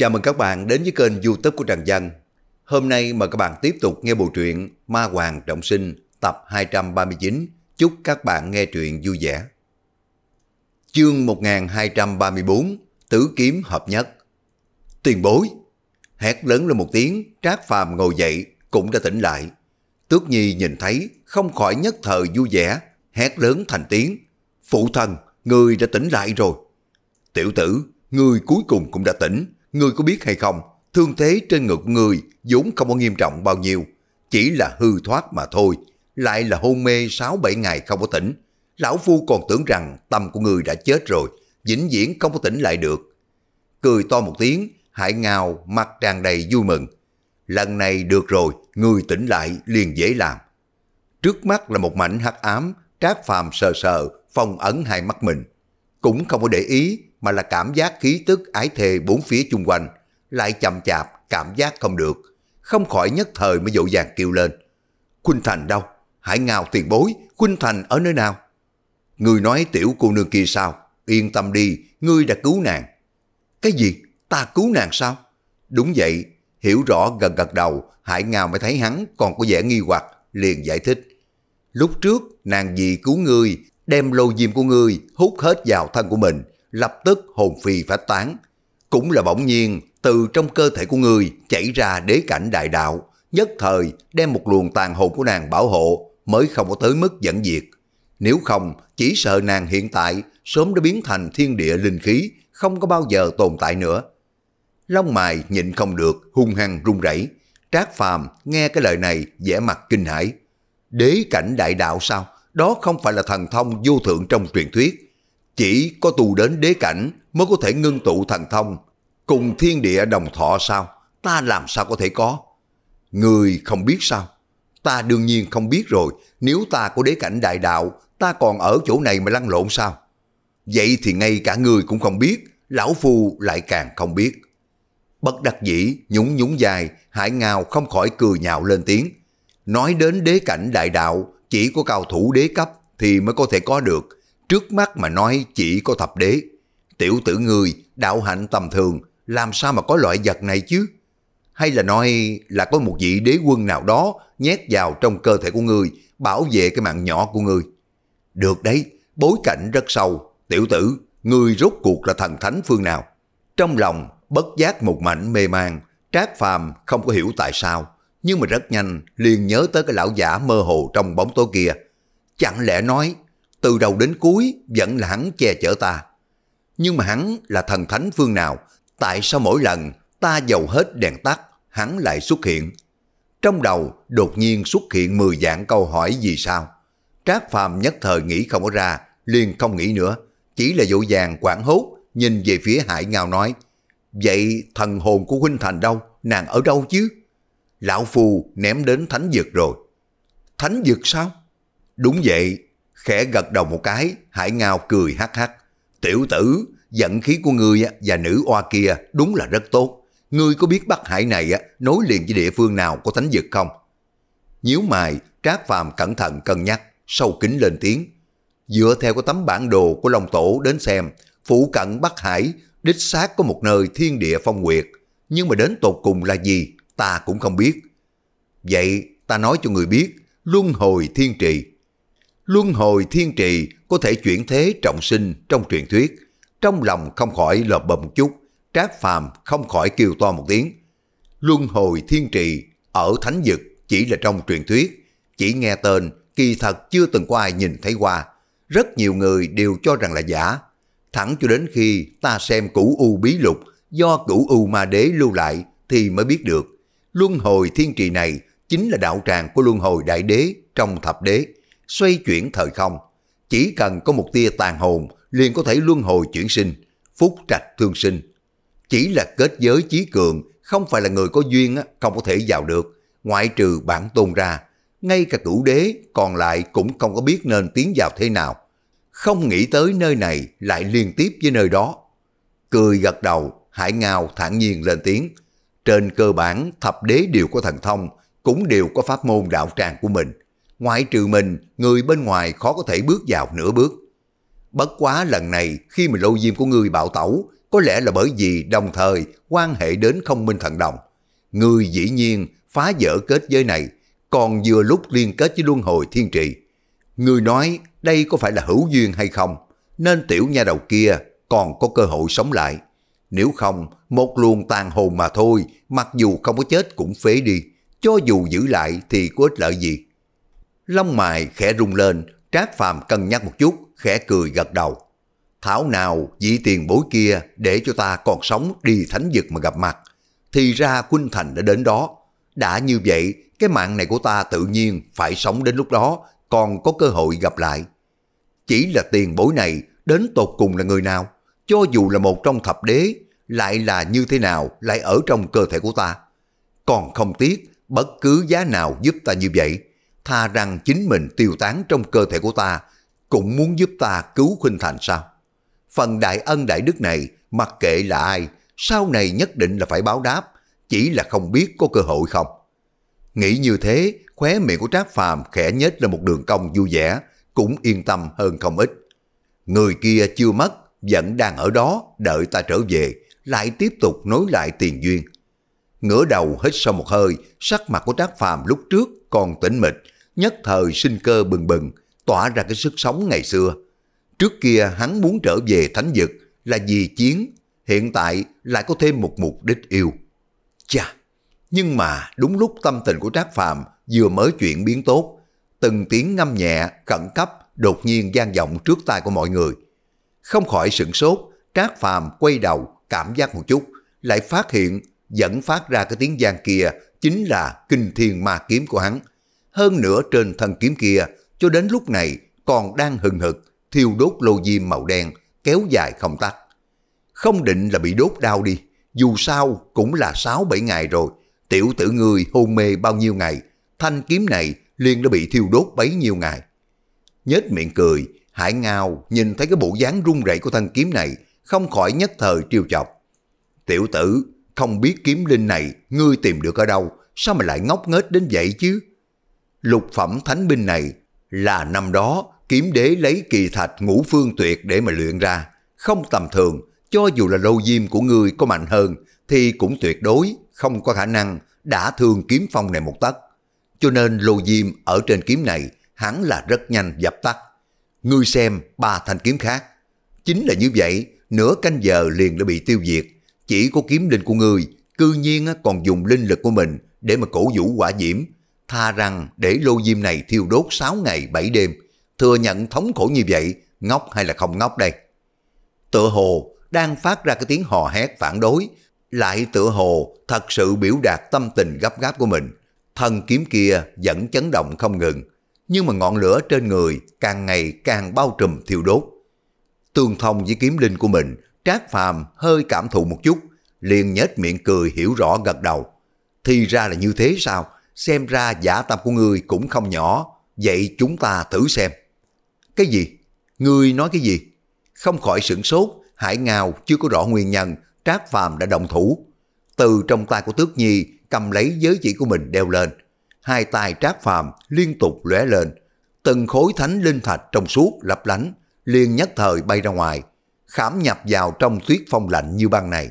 Chào mừng các bạn đến với kênh youtube của Trần Dân. Hôm nay mời các bạn tiếp tục nghe bộ truyện Ma Hoàng Trọng Sinh tập 239. Chúc các bạn nghe truyện vui vẻ. Chương 1234 Tứ Kiếm Hợp Nhất Tiền bối Hét lớn lên một tiếng, Trác Phàm ngồi dậy, cũng đã tỉnh lại. Tước Nhi nhìn thấy, không khỏi nhất thời vui vẻ, hét lớn thành tiếng. Phụ thần, người đã tỉnh lại rồi. Tiểu tử, người cuối cùng cũng đã tỉnh, Ngươi có biết hay không, thương thế trên ngực người vốn không có nghiêm trọng bao nhiêu, chỉ là hư thoát mà thôi, lại là hôn mê 6-7 ngày không có tỉnh. Lão Phu còn tưởng rằng tâm của người đã chết rồi, vĩnh viễn không có tỉnh lại được. Cười to một tiếng, hại ngào mặt tràn đầy vui mừng. Lần này được rồi, người tỉnh lại liền dễ làm. Trước mắt là một mảnh hắc ám, trác phàm sờ sờ, phong ấn hai mắt mình. Cũng không có để ý mà là cảm giác khí tức ái thề bốn phía chung quanh, lại chậm chạp, cảm giác không được, không khỏi nhất thời mới dỗ dàng kêu lên. Khuynh Thành đâu? Hải ngào tiền bối, Khuynh Thành ở nơi nào? Người nói tiểu cô nương kia sao? Yên tâm đi, ngươi đã cứu nàng. Cái gì? Ta cứu nàng sao? Đúng vậy, hiểu rõ gần gật đầu, Hải ngào mới thấy hắn còn có vẻ nghi hoặc, liền giải thích. Lúc trước, nàng vì cứu ngươi, đem lô diêm của ngươi hút hết vào thân của mình, lập tức hồn phi phát tán. Cũng là bỗng nhiên, từ trong cơ thể của người chảy ra đế cảnh đại đạo, nhất thời đem một luồng tàn hồn của nàng bảo hộ mới không có tới mức dẫn diệt. Nếu không, chỉ sợ nàng hiện tại sớm đã biến thành thiên địa linh khí, không có bao giờ tồn tại nữa. Long mài nhịn không được, hung hăng run rẩy. Trác Phàm nghe cái lời này vẻ mặt kinh hãi. Đế cảnh đại đạo sao? Đó không phải là thần thông vô thượng trong truyền thuyết, chỉ có tu đến đế cảnh mới có thể ngưng tụ thần thông. Cùng thiên địa đồng thọ sao? Ta làm sao có thể có? Người không biết sao? Ta đương nhiên không biết rồi. Nếu ta có đế cảnh đại đạo, ta còn ở chỗ này mà lăn lộn sao? Vậy thì ngay cả người cũng không biết. Lão Phu lại càng không biết. Bất đắc dĩ, nhún nhún dài, hải ngào không khỏi cười nhạo lên tiếng. Nói đến đế cảnh đại đạo, chỉ có cao thủ đế cấp thì mới có thể có được Trước mắt mà nói chỉ có thập đế. Tiểu tử người, đạo hạnh tầm thường, làm sao mà có loại vật này chứ? Hay là nói là có một vị đế quân nào đó nhét vào trong cơ thể của người, bảo vệ cái mạng nhỏ của người? Được đấy, bối cảnh rất sâu. Tiểu tử, người rốt cuộc là thần thánh phương nào? Trong lòng, bất giác một mảnh mê man Trác Phàm không có hiểu tại sao, nhưng mà rất nhanh liền nhớ tới cái lão giả mơ hồ trong bóng tối kia. Chẳng lẽ nói từ đầu đến cuối vẫn là hắn che chở ta. Nhưng mà hắn là thần thánh phương nào, tại sao mỗi lần ta dầu hết đèn tắt, hắn lại xuất hiện? Trong đầu đột nhiên xuất hiện 10 dạng câu hỏi gì sao? Trác Phàm nhất thời nghĩ không có ra, liền không nghĩ nữa, chỉ là dỗ dàng quảng hốt, nhìn về phía Hải Ngao nói, Vậy thần hồn của Huynh Thành đâu, nàng ở đâu chứ? Lão Phù ném đến thánh vực rồi. Thánh vực sao? Đúng vậy, khẽ gật đầu một cái, Hải Ngao cười hắc hắc. Tiểu tử, vận khí của ngươi và nữ oa kia đúng là rất tốt. Ngươi có biết Bắc Hải này nối liền với địa phương nào của thánh vực không? Nhíu mày, Trác Phàm cẩn thận cân nhắc, sâu kính lên tiếng. Dựa theo cái tấm bản đồ của Long Tổ đến xem, phụ cận Bắc Hải đích xác có một nơi thiên địa phong nguyệt, nhưng mà đến tột cùng là gì ta cũng không biết. Vậy ta nói cho người biết, luân hồi thiên trì luân hồi thiên trì có thể chuyển thế trọng sinh trong truyền thuyết, trong lòng không khỏi lợp bầm một chút, trác phàm không khỏi kêu to một tiếng. Luân hồi thiên trì ở thánh vực chỉ là trong truyền thuyết, chỉ nghe tên kỳ thật chưa từng có ai nhìn thấy qua. Rất nhiều người đều cho rằng là giả. Thẳng cho đến khi ta xem cửu u bí lục do cửu u ma đế lưu lại thì mới biết được. Luân hồi thiên trì này chính là đạo tràng của luân hồi đại đế trong thập đế xoay chuyển thời không. Chỉ cần có một tia tàn hồn liền có thể luân hồi chuyển sinh, phúc trạch thương sinh. Chỉ là kết giới chí cường, không phải là người có duyên không có thể vào được, ngoại trừ bản tôn ra. Ngay cả cửu đế còn lại cũng không có biết nên tiến vào thế nào. Không nghĩ tới nơi này lại liên tiếp với nơi đó. Cười gật đầu, hải ngào thản nhiên lên tiếng. Trên cơ bản thập đế đều có thần thông, cũng đều có pháp môn đạo tràng của mình ngoại trừ mình, người bên ngoài khó có thể bước vào nửa bước. Bất quá lần này khi mà lâu diêm của người bạo tẩu, có lẽ là bởi vì đồng thời quan hệ đến không minh thần đồng. người dĩ nhiên phá vỡ kết giới này, còn vừa lúc liên kết với luân hồi thiên trì. người nói đây có phải là hữu duyên hay không, nên tiểu nha đầu kia còn có cơ hội sống lại. Nếu không, một luồng tàn hồn mà thôi, mặc dù không có chết cũng phế đi, cho dù giữ lại thì có ích lợi gì. Lông mày khẽ rung lên, Trác Phàm cân nhắc một chút, khẽ cười gật đầu. Thảo nào vị tiền bối kia để cho ta còn sống đi thánh vực mà gặp mặt. Thì ra Quynh Thành đã đến đó. Đã như vậy, cái mạng này của ta tự nhiên phải sống đến lúc đó, còn có cơ hội gặp lại. Chỉ là tiền bối này đến tột cùng là người nào? Cho dù là một trong thập đế, lại là như thế nào lại ở trong cơ thể của ta? Còn không tiếc, bất cứ giá nào giúp ta như vậy tha rằng chính mình tiêu tán trong cơ thể của ta, cũng muốn giúp ta cứu Khuynh Thành sao? Phần đại ân đại đức này, mặc kệ là ai, sau này nhất định là phải báo đáp, chỉ là không biết có cơ hội không. Nghĩ như thế, khóe miệng của Trác Phàm khẽ nhếch là một đường cong vui vẻ, cũng yên tâm hơn không ít. Người kia chưa mất, vẫn đang ở đó, đợi ta trở về, lại tiếp tục nối lại tiền duyên ngửa đầu hít sâu một hơi, sắc mặt của Trác Phàm lúc trước còn tĩnh mịch, nhất thời sinh cơ bừng bừng, tỏa ra cái sức sống ngày xưa. Trước kia hắn muốn trở về thánh vực là vì chiến, hiện tại lại có thêm một mục đích yêu. Chà, nhưng mà đúng lúc tâm tình của Trác Phàm vừa mới chuyển biến tốt, từng tiếng ngâm nhẹ, khẩn cấp đột nhiên gian vọng trước tai của mọi người. Không khỏi sửng sốt, Trác Phàm quay đầu cảm giác một chút, lại phát hiện dẫn phát ra cái tiếng giang kia chính là kinh thiên ma kiếm của hắn. Hơn nữa trên thân kiếm kia, cho đến lúc này còn đang hừng hực, thiêu đốt lô diêm màu đen, kéo dài không tắt. Không định là bị đốt đau đi, dù sao cũng là 6-7 ngày rồi, tiểu tử người hôn mê bao nhiêu ngày, thanh kiếm này liền đã bị thiêu đốt bấy nhiêu ngày. Nhết miệng cười, hải ngao nhìn thấy cái bộ dáng run rẩy của thanh kiếm này, không khỏi nhất thời triều chọc. Tiểu tử, không biết kiếm linh này ngươi tìm được ở đâu, sao mà lại ngốc nghếch đến vậy chứ? Lục phẩm thánh binh này là năm đó kiếm đế lấy kỳ thạch ngũ phương tuyệt để mà luyện ra, không tầm thường, cho dù là lâu diêm của ngươi có mạnh hơn thì cũng tuyệt đối không có khả năng đã thương kiếm phong này một tấc. Cho nên lô diêm ở trên kiếm này hắn là rất nhanh dập tắt. Ngươi xem ba thanh kiếm khác. Chính là như vậy, nửa canh giờ liền đã bị tiêu diệt, chỉ có kiếm linh của người, cư nhiên còn dùng linh lực của mình để mà cổ vũ quả diễm, tha rằng để lô diêm này thiêu đốt 6 ngày 7 đêm, thừa nhận thống khổ như vậy, ngốc hay là không ngốc đây. Tựa hồ đang phát ra cái tiếng hò hét phản đối, lại tựa hồ thật sự biểu đạt tâm tình gấp gáp của mình. Thân kiếm kia vẫn chấn động không ngừng, nhưng mà ngọn lửa trên người càng ngày càng bao trùm thiêu đốt. Tương thông với kiếm linh của mình, Trác Phàm hơi cảm thụ một chút, liền nhếch miệng cười hiểu rõ gật đầu. Thì ra là như thế sao? Xem ra giả tâm của ngươi cũng không nhỏ, vậy chúng ta thử xem. Cái gì? Ngươi nói cái gì? Không khỏi sửng sốt, hải ngào chưa có rõ nguyên nhân, Trác Phàm đã động thủ. Từ trong tay của Tước Nhi cầm lấy giới chỉ của mình đeo lên. Hai tay Trác Phàm liên tục lóe lên, từng khối thánh linh thạch trong suốt lấp lánh, liền nhất thời bay ra ngoài, khám nhập vào trong tuyết phong lạnh như băng này.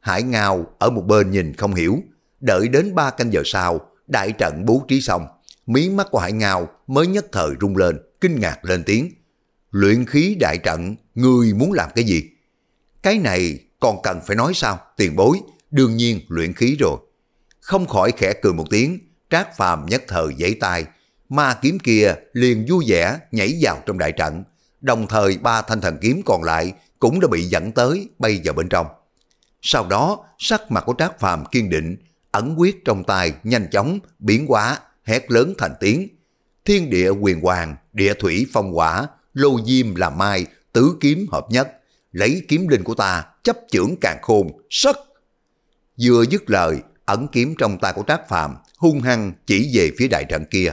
Hải Ngao ở một bên nhìn không hiểu, đợi đến ba canh giờ sau, đại trận bố trí xong, mí mắt của Hải Ngao mới nhất thời rung lên, kinh ngạc lên tiếng. Luyện khí đại trận, ngươi muốn làm cái gì? Cái này còn cần phải nói sao, tiền bối, đương nhiên luyện khí rồi. Không khỏi khẽ cười một tiếng, trác phàm nhất thời giãy tay, ma kiếm kia liền vui vẻ nhảy vào trong đại trận, đồng thời ba thanh thần kiếm còn lại cũng đã bị dẫn tới bay vào bên trong. Sau đó, sắc mặt của Trác Phàm kiên định, ẩn quyết trong tay nhanh chóng biến hóa, hét lớn thành tiếng. Thiên địa quyền hoàng, địa thủy phong quả, lô diêm là mai, tứ kiếm hợp nhất, lấy kiếm linh của ta chấp chưởng càng khôn, sắc. Vừa dứt lời, ẩn kiếm trong tay của Trác Phàm hung hăng chỉ về phía đại trận kia,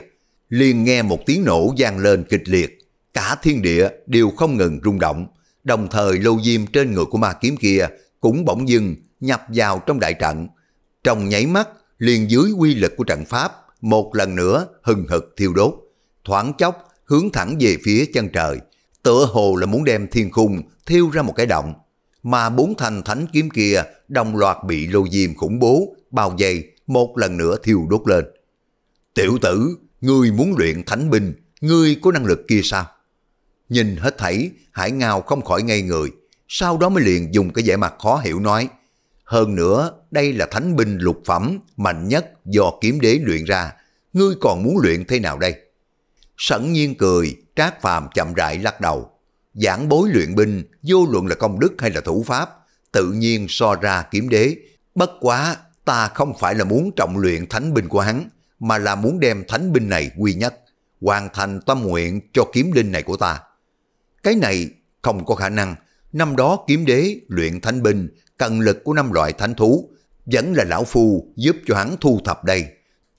liền nghe một tiếng nổ vang lên kịch liệt, cả thiên địa đều không ngừng rung động, đồng thời lô diêm trên người của ma kiếm kia cũng bỗng dưng nhập vào trong đại trận. Trong nháy mắt, liền dưới quy lực của trận pháp, một lần nữa hừng hực thiêu đốt, thoáng chốc hướng thẳng về phía chân trời, tựa hồ là muốn đem thiên khung thiêu ra một cái động. Mà bốn thành thánh kiếm kia đồng loạt bị lô diêm khủng bố, bao dây, một lần nữa thiêu đốt lên. Tiểu tử, ngươi muốn luyện thánh binh, ngươi có năng lực kia sao? Nhìn hết thảy, Hải Ngao không khỏi ngây người, sau đó mới liền dùng cái vẻ mặt khó hiểu nói. Hơn nữa, đây là thánh binh lục phẩm, mạnh nhất do kiếm đế luyện ra, ngươi còn muốn luyện thế nào đây? Sẵn nhiên cười, Trác Phàm chậm rãi lắc đầu. Giảng bối luyện binh, vô luận là công đức hay là thủ pháp, tự nhiên so ra kiếm đế. Bất quá, ta không phải là muốn trọng luyện thánh binh của hắn, mà là muốn đem thánh binh này quy nhất, hoàn thành tâm nguyện cho kiếm linh này của ta. Cái này không có khả năng. Năm đó kiếm đế luyện thánh binh, cần lực của năm loại thánh thú, vẫn là lão phu giúp cho hắn thu thập đây.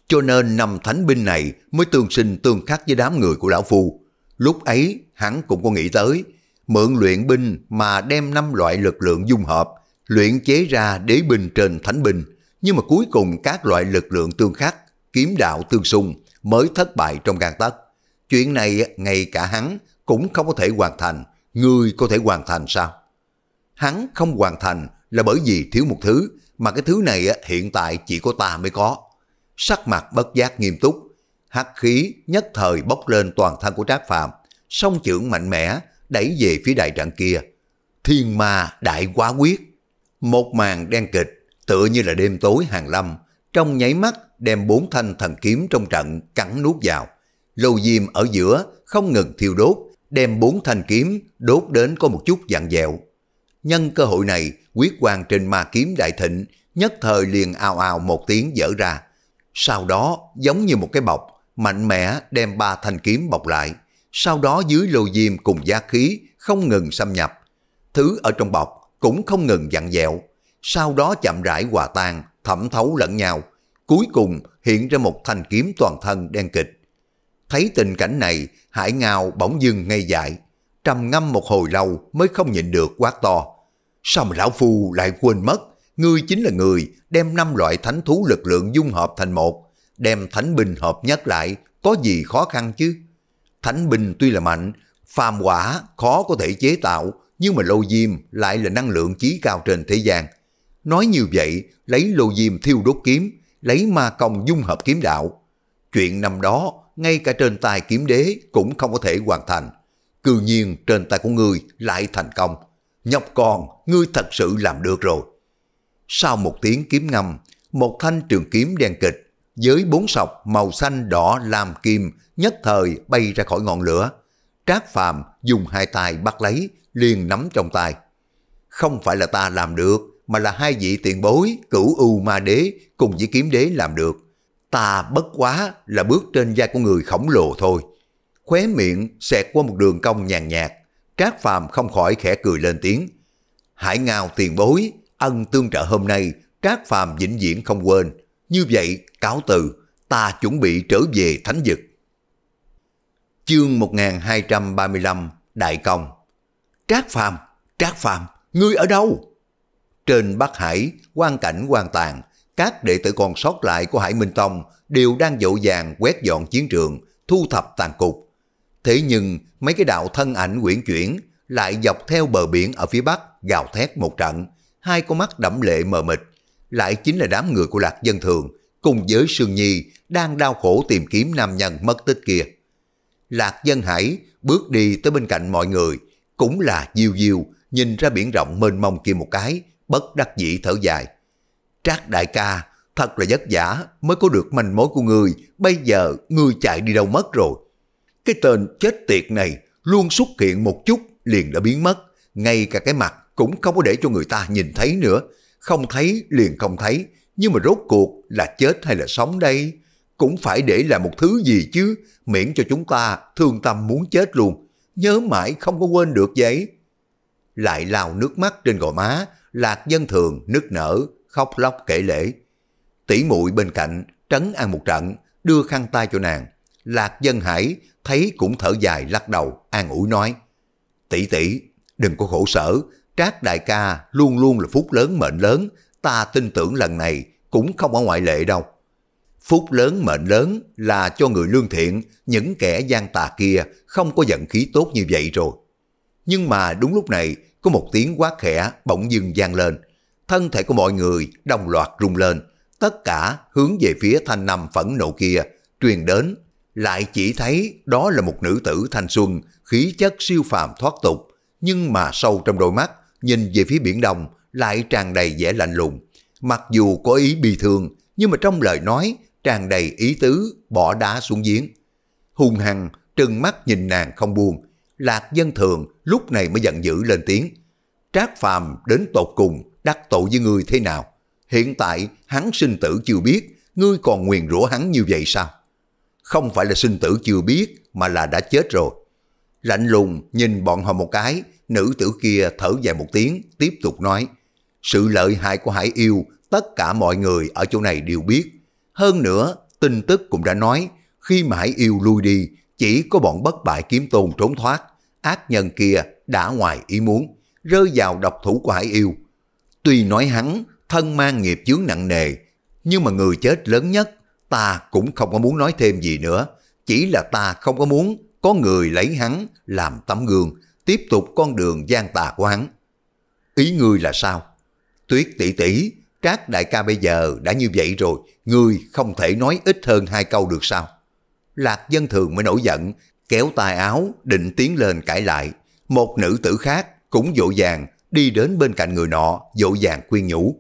Cho nên năm thánh binh này mới tương sinh tương khắc với đám người của lão phu. Lúc ấy hắn cũng có nghĩ tới, mượn luyện binh mà đem năm loại lực lượng dung hợp, luyện chế ra đế binh trên thánh binh, nhưng mà cuối cùng các loại lực lượng tương khắc, kiếm đạo tương xung mới thất bại trong gan tấc. Chuyện này ngay cả hắn cũng không có thể hoàn thành, ngươi có thể hoàn thành sao? Hắn không hoàn thành là bởi vì thiếu một thứ, mà cái thứ này hiện tại chỉ có ta mới có. Sắc mặt bất giác nghiêm túc, hắc khí nhất thời bốc lên toàn thân của Trác Phạm song trưởng mạnh mẽ đẩy về phía đại trận kia. Thiên ma đại quá quyết, một màn đen kịch, tựa như là đêm tối hàng lâm, trong nháy mắt đem bốn thanh thần kiếm trong trận cắn nuốt vào. lâu diêm ở giữa không ngừng thiêu đốt, đem bốn thanh kiếm đốt đến có một chút dạng dẹo. Nhân cơ hội này, quyết quan trên ma kiếm đại thịnh nhất thời liền ào ào một tiếng dở ra. Sau đó, giống như một cái bọc, mạnh mẽ đem ba thanh kiếm bọc lại. Sau đó dưới lô diêm cùng giá khí không ngừng xâm nhập. Thứ ở trong bọc cũng không ngừng dặn dẹo. Sau đó chậm rãi hòa tan, thẩm thấu lẫn nhau. Cuối cùng hiện ra một thanh kiếm toàn thân đen kịch Thấy tình cảnh này, Hải Ngao bỗng dưng ngây dại. Trầm ngâm một hồi lâu mới không nhịn được quát to. Sao mà lão phu lại quên mất? Ngươi chính là người đem năm loại thánh thú lực lượng dung hợp thành một. Đem thánh binh hợp nhất lại, có gì khó khăn chứ? Thánh binh tuy là mạnh, phàm quả khó có thể chế tạo, nhưng mà lô diêm lại là năng lượng chí cao trên thế gian. Nói như vậy, lấy lô diêm thiêu đốt kiếm, lấy ma công dung hợp kiếm đạo. Chuyện năm đó ngay cả trên tay kiếm đế cũng không có thể hoàn thành. Cư nhiên trên tay của ngươi lại thành công. Nhóc con, ngươi thật sự làm được rồi. Sau một tiếng kiếm ngâm, một thanh trường kiếm đen kịch, với bốn sọc màu xanh đỏ làm kim nhất thời bay ra khỏi ngọn lửa. Trác Phàm dùng hai tay bắt lấy, liền nắm trong tay. Không phải là ta làm được, mà là hai vị tiền bối, cửu u ma đế cùng với kiếm đế làm được ta bất quá là bước trên da của người khổng lồ thôi. Khóe miệng xẹt qua một đường cong nhàn nhạt, Trác Phàm không khỏi khẽ cười lên tiếng. Hải ngào tiền bối, ân tương trợ hôm nay, Trác Phàm vĩnh viễn không quên. Như vậy, cáo từ, ta chuẩn bị trở về thánh vực. Chương 1235 Đại Công Trác Phàm Trác Phàm ngươi ở đâu? Trên Bắc Hải, quan cảnh quan tàn, các đệ tử còn sót lại của Hải Minh Tông đều đang dội vàng quét dọn chiến trường, thu thập tàn cục. Thế nhưng mấy cái đạo thân ảnh quyển chuyển lại dọc theo bờ biển ở phía bắc gào thét một trận, hai con mắt đẫm lệ mờ mịt, lại chính là đám người của Lạc Dân Thường cùng với Sương Nhi đang đau khổ tìm kiếm nam nhân mất tích kia. Lạc Dân Hải bước đi tới bên cạnh mọi người, cũng là diêu diêu, nhìn ra biển rộng mênh mông kia một cái, bất đắc dĩ thở dài. Trác đại ca, thật là vất vả mới có được manh mối của người, bây giờ người chạy đi đâu mất rồi. Cái tên chết tiệt này luôn xuất hiện một chút liền đã biến mất, ngay cả cái mặt cũng không có để cho người ta nhìn thấy nữa. Không thấy liền không thấy, nhưng mà rốt cuộc là chết hay là sống đây? Cũng phải để là một thứ gì chứ, miễn cho chúng ta thương tâm muốn chết luôn. Nhớ mãi không có quên được vậy. Lại lao nước mắt trên gò má, lạc dân thường nức nở, khóc lóc kể lễ. Tỷ muội bên cạnh trấn an một trận, đưa khăn tay cho nàng. Lạc dân hải thấy cũng thở dài lắc đầu, an ủi nói. Tỷ tỷ, đừng có khổ sở, trác đại ca luôn luôn là phúc lớn mệnh lớn, ta tin tưởng lần này cũng không ở ngoại lệ đâu. Phúc lớn mệnh lớn là cho người lương thiện, những kẻ gian tà kia không có giận khí tốt như vậy rồi. Nhưng mà đúng lúc này, có một tiếng quát khẽ bỗng dưng gian lên thân thể của mọi người đồng loạt rung lên, tất cả hướng về phía thanh nằm phẫn nộ kia, truyền đến, lại chỉ thấy đó là một nữ tử thanh xuân, khí chất siêu phàm thoát tục, nhưng mà sâu trong đôi mắt, nhìn về phía biển đông lại tràn đầy vẻ lạnh lùng. Mặc dù có ý bi thương, nhưng mà trong lời nói tràn đầy ý tứ bỏ đá xuống giếng. Hùng hằng trừng mắt nhìn nàng không buồn. lạc dân thường lúc này mới giận dữ lên tiếng. Trác phàm đến tột cùng đắc tội với ngươi thế nào? Hiện tại hắn sinh tử chưa biết, ngươi còn nguyền rủa hắn như vậy sao? Không phải là sinh tử chưa biết mà là đã chết rồi. Lạnh lùng nhìn bọn họ một cái, nữ tử kia thở dài một tiếng, tiếp tục nói. Sự lợi hại của Hải Yêu, tất cả mọi người ở chỗ này đều biết. Hơn nữa, tin tức cũng đã nói, khi mà Hải Yêu lui đi, chỉ có bọn bất bại kiếm tôn trốn thoát. Ác nhân kia đã ngoài ý muốn, rơi vào độc thủ của Hải Yêu, Tuy nói hắn thân mang nghiệp chướng nặng nề, nhưng mà người chết lớn nhất, ta cũng không có muốn nói thêm gì nữa. Chỉ là ta không có muốn có người lấy hắn làm tấm gương, tiếp tục con đường gian tà của hắn. Ý ngươi là sao? Tuyết tỷ tỷ, các đại ca bây giờ đã như vậy rồi, ngươi không thể nói ít hơn hai câu được sao? Lạc dân thường mới nổi giận, kéo tai áo, định tiến lên cãi lại. Một nữ tử khác cũng vội vàng đi đến bên cạnh người nọ, dỗ dàng khuyên nhủ.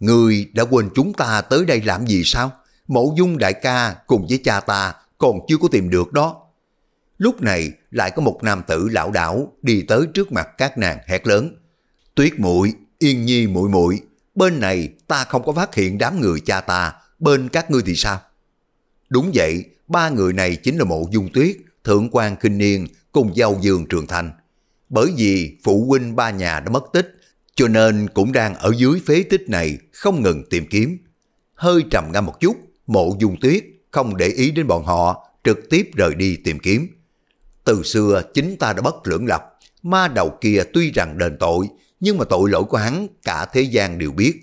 Người đã quên chúng ta tới đây làm gì sao? mẫu dung đại ca cùng với cha ta còn chưa có tìm được đó. Lúc này lại có một nam tử lão đảo đi tới trước mặt các nàng hét lớn. Tuyết muội, yên nhi muội muội, bên này ta không có phát hiện đám người cha ta, bên các ngươi thì sao? Đúng vậy, ba người này chính là mộ dung tuyết, thượng quan kinh niên cùng giao dương trường thành bởi vì phụ huynh ba nhà đã mất tích, cho nên cũng đang ở dưới phế tích này không ngừng tìm kiếm. Hơi trầm ngâm một chút, mộ dung tuyết không để ý đến bọn họ, trực tiếp rời đi tìm kiếm. Từ xưa chính ta đã bất lưỡng lập, ma đầu kia tuy rằng đền tội, nhưng mà tội lỗi của hắn cả thế gian đều biết.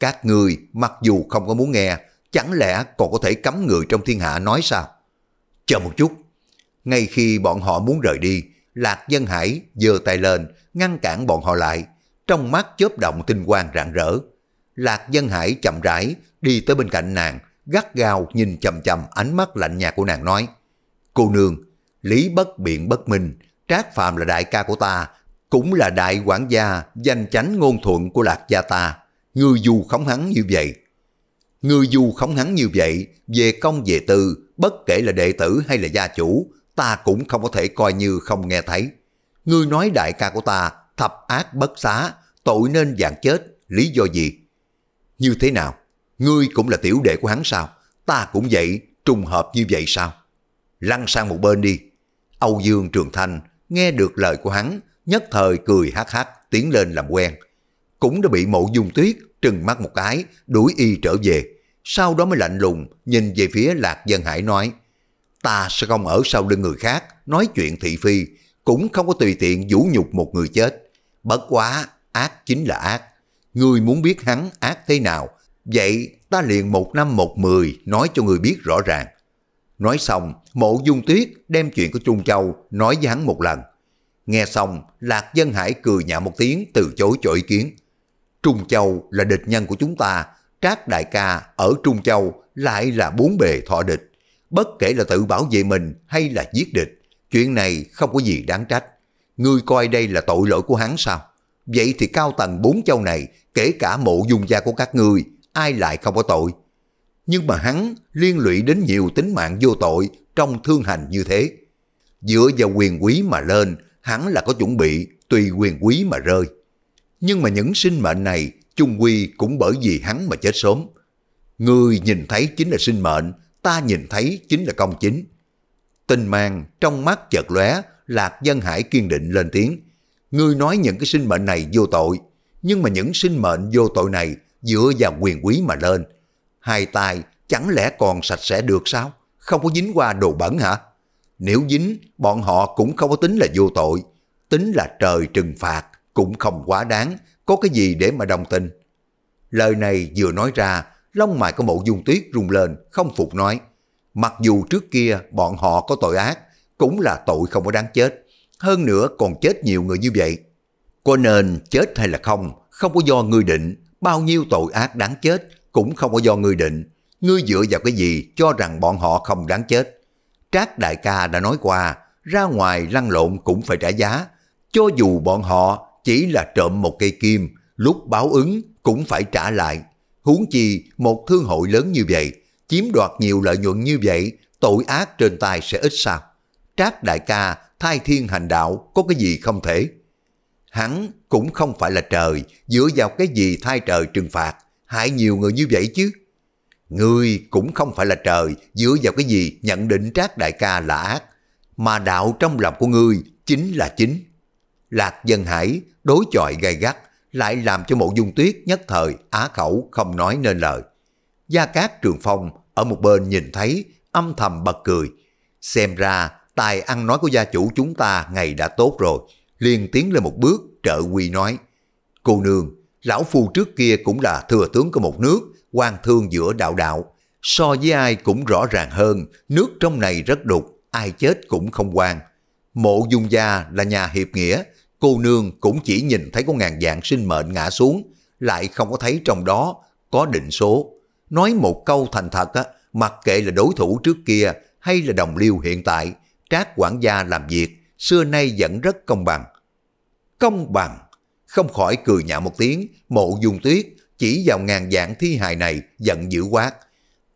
Các người mặc dù không có muốn nghe, chẳng lẽ còn có thể cấm người trong thiên hạ nói sao? Chờ một chút, ngay khi bọn họ muốn rời đi, Lạc Dân Hải giơ tay lên, ngăn cản bọn họ lại, trong mắt chớp động tinh quang rạng rỡ. Lạc Dân Hải chậm rãi đi tới bên cạnh nàng, gắt gao nhìn chầm chầm ánh mắt lạnh nhạt của nàng nói. Cô nương, lý bất biện bất minh, trác phàm là đại ca của ta, cũng là đại quản gia, danh chánh ngôn thuận của lạc gia ta. ngươi dù khống hắn như vậy. ngươi dù khống hắn như vậy, về công về tư, bất kể là đệ tử hay là gia chủ, ta cũng không có thể coi như không nghe thấy. Ngươi nói đại ca của ta thập ác bất xá, tội nên dạng chết, lý do gì? Như thế nào? Ngươi cũng là tiểu đệ của hắn sao? Ta cũng vậy, trùng hợp như vậy sao? Lăn sang một bên đi. Âu Dương Trường Thanh nghe được lời của hắn, nhất thời cười hát hát tiến lên làm quen. Cũng đã bị mộ dung tuyết trừng mắt một cái, đuổi y trở về. Sau đó mới lạnh lùng, nhìn về phía Lạc Dân Hải nói, ta sẽ không ở sau lưng người khác, nói chuyện thị phi, cũng không có tùy tiện vũ nhục một người chết. Bất quá, ác chính là ác. Người muốn biết hắn ác thế nào, vậy ta liền một năm một mười nói cho người biết rõ ràng. Nói xong, mộ dung tuyết đem chuyện của Trung Châu nói với hắn một lần. Nghe xong, Lạc Dân Hải cười nhạo một tiếng từ chối cho ý kiến. Trung Châu là địch nhân của chúng ta, Trác Đại ca ở Trung Châu lại là bốn bề thọ địch bất kể là tự bảo vệ mình hay là giết địch, chuyện này không có gì đáng trách. Ngươi coi đây là tội lỗi của hắn sao? Vậy thì cao tầng bốn châu này, kể cả mộ dung gia của các ngươi, ai lại không có tội? Nhưng mà hắn liên lụy đến nhiều tính mạng vô tội trong thương hành như thế. Dựa vào quyền quý mà lên, hắn là có chuẩn bị tùy quyền quý mà rơi. Nhưng mà những sinh mệnh này chung quy cũng bởi vì hắn mà chết sớm. Ngươi nhìn thấy chính là sinh mệnh, ta nhìn thấy chính là công chính. Tình mang trong mắt chợt lóe, Lạc Dân Hải kiên định lên tiếng. Ngươi nói những cái sinh mệnh này vô tội, nhưng mà những sinh mệnh vô tội này dựa vào quyền quý mà lên. Hai tay chẳng lẽ còn sạch sẽ được sao? Không có dính qua đồ bẩn hả? Nếu dính, bọn họ cũng không có tính là vô tội. Tính là trời trừng phạt, cũng không quá đáng. Có cái gì để mà đồng tình? Lời này vừa nói ra, lông mày của mộ dung tuyết rung lên, không phục nói. Mặc dù trước kia bọn họ có tội ác, cũng là tội không có đáng chết. Hơn nữa còn chết nhiều người như vậy. Có nên chết hay là không, không có do ngươi định. Bao nhiêu tội ác đáng chết cũng không có do ngươi định. Ngươi dựa vào cái gì cho rằng bọn họ không đáng chết. Trác đại ca đã nói qua, ra ngoài lăn lộn cũng phải trả giá. Cho dù bọn họ chỉ là trộm một cây kim, lúc báo ứng cũng phải trả lại. Huống chi một thương hội lớn như vậy, chiếm đoạt nhiều lợi nhuận như vậy, tội ác trên tay sẽ ít sao? Trác đại ca thay thiên hành đạo có cái gì không thể? Hắn cũng không phải là trời, dựa vào cái gì thay trời trừng phạt, hại nhiều người như vậy chứ? Ngươi cũng không phải là trời, dựa vào cái gì nhận định trác đại ca là ác, mà đạo trong lòng của ngươi chính là chính. Lạc dân hải đối chọi gay gắt, lại làm cho mộ dung tuyết nhất thời á khẩu không nói nên lời. Gia Cát Trường Phong ở một bên nhìn thấy âm thầm bật cười. Xem ra tài ăn nói của gia chủ chúng ta ngày đã tốt rồi. Liền tiến lên một bước trợ quy nói. Cô nương, lão phu trước kia cũng là thừa tướng của một nước, quan thương giữa đạo đạo. So với ai cũng rõ ràng hơn, nước trong này rất đục, ai chết cũng không quan. Mộ dung gia là nhà hiệp nghĩa, cô nương cũng chỉ nhìn thấy có ngàn dạng sinh mệnh ngã xuống, lại không có thấy trong đó có định số. Nói một câu thành thật, á, mặc kệ là đối thủ trước kia hay là đồng liêu hiện tại, trác quản gia làm việc xưa nay vẫn rất công bằng. Công bằng, không khỏi cười nhạo một tiếng, mộ dung tuyết chỉ vào ngàn dạng thi hài này giận dữ quát.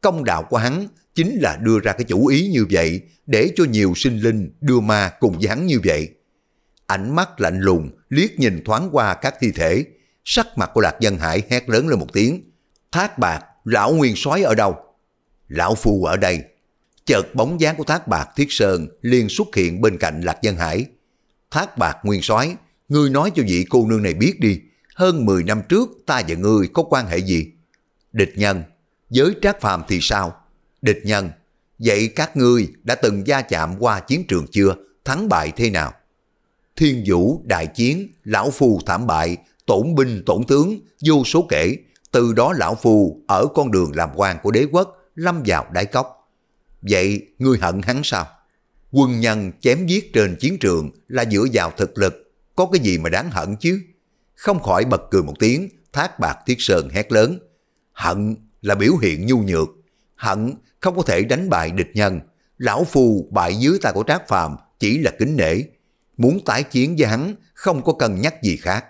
Công đạo của hắn chính là đưa ra cái chủ ý như vậy để cho nhiều sinh linh đưa ma cùng với hắn như vậy ánh mắt lạnh lùng, liếc nhìn thoáng qua các thi thể. Sắc mặt của Lạc Dân Hải hét lớn lên một tiếng. Thác bạc, lão nguyên soái ở đâu? Lão phu ở đây. Chợt bóng dáng của thác bạc Thiết Sơn liền xuất hiện bên cạnh Lạc Dân Hải. Thác bạc nguyên soái, ngươi nói cho vị cô nương này biết đi. Hơn 10 năm trước ta và ngươi có quan hệ gì? Địch nhân, giới trác phàm thì sao? Địch nhân, vậy các ngươi đã từng gia chạm qua chiến trường chưa? Thắng bại thế nào? thiên vũ đại chiến, lão phù thảm bại, tổn binh tổn tướng, vô số kể. Từ đó lão phù ở con đường làm quan của đế quốc, lâm vào đáy cốc. Vậy người hận hắn sao? Quân nhân chém giết trên chiến trường là dựa vào thực lực, có cái gì mà đáng hận chứ? Không khỏi bật cười một tiếng, thác bạc thiết sơn hét lớn. Hận là biểu hiện nhu nhược, hận không có thể đánh bại địch nhân. Lão phù bại dưới tay của trác phàm chỉ là kính nể, muốn tái chiến với hắn không có cần nhắc gì khác.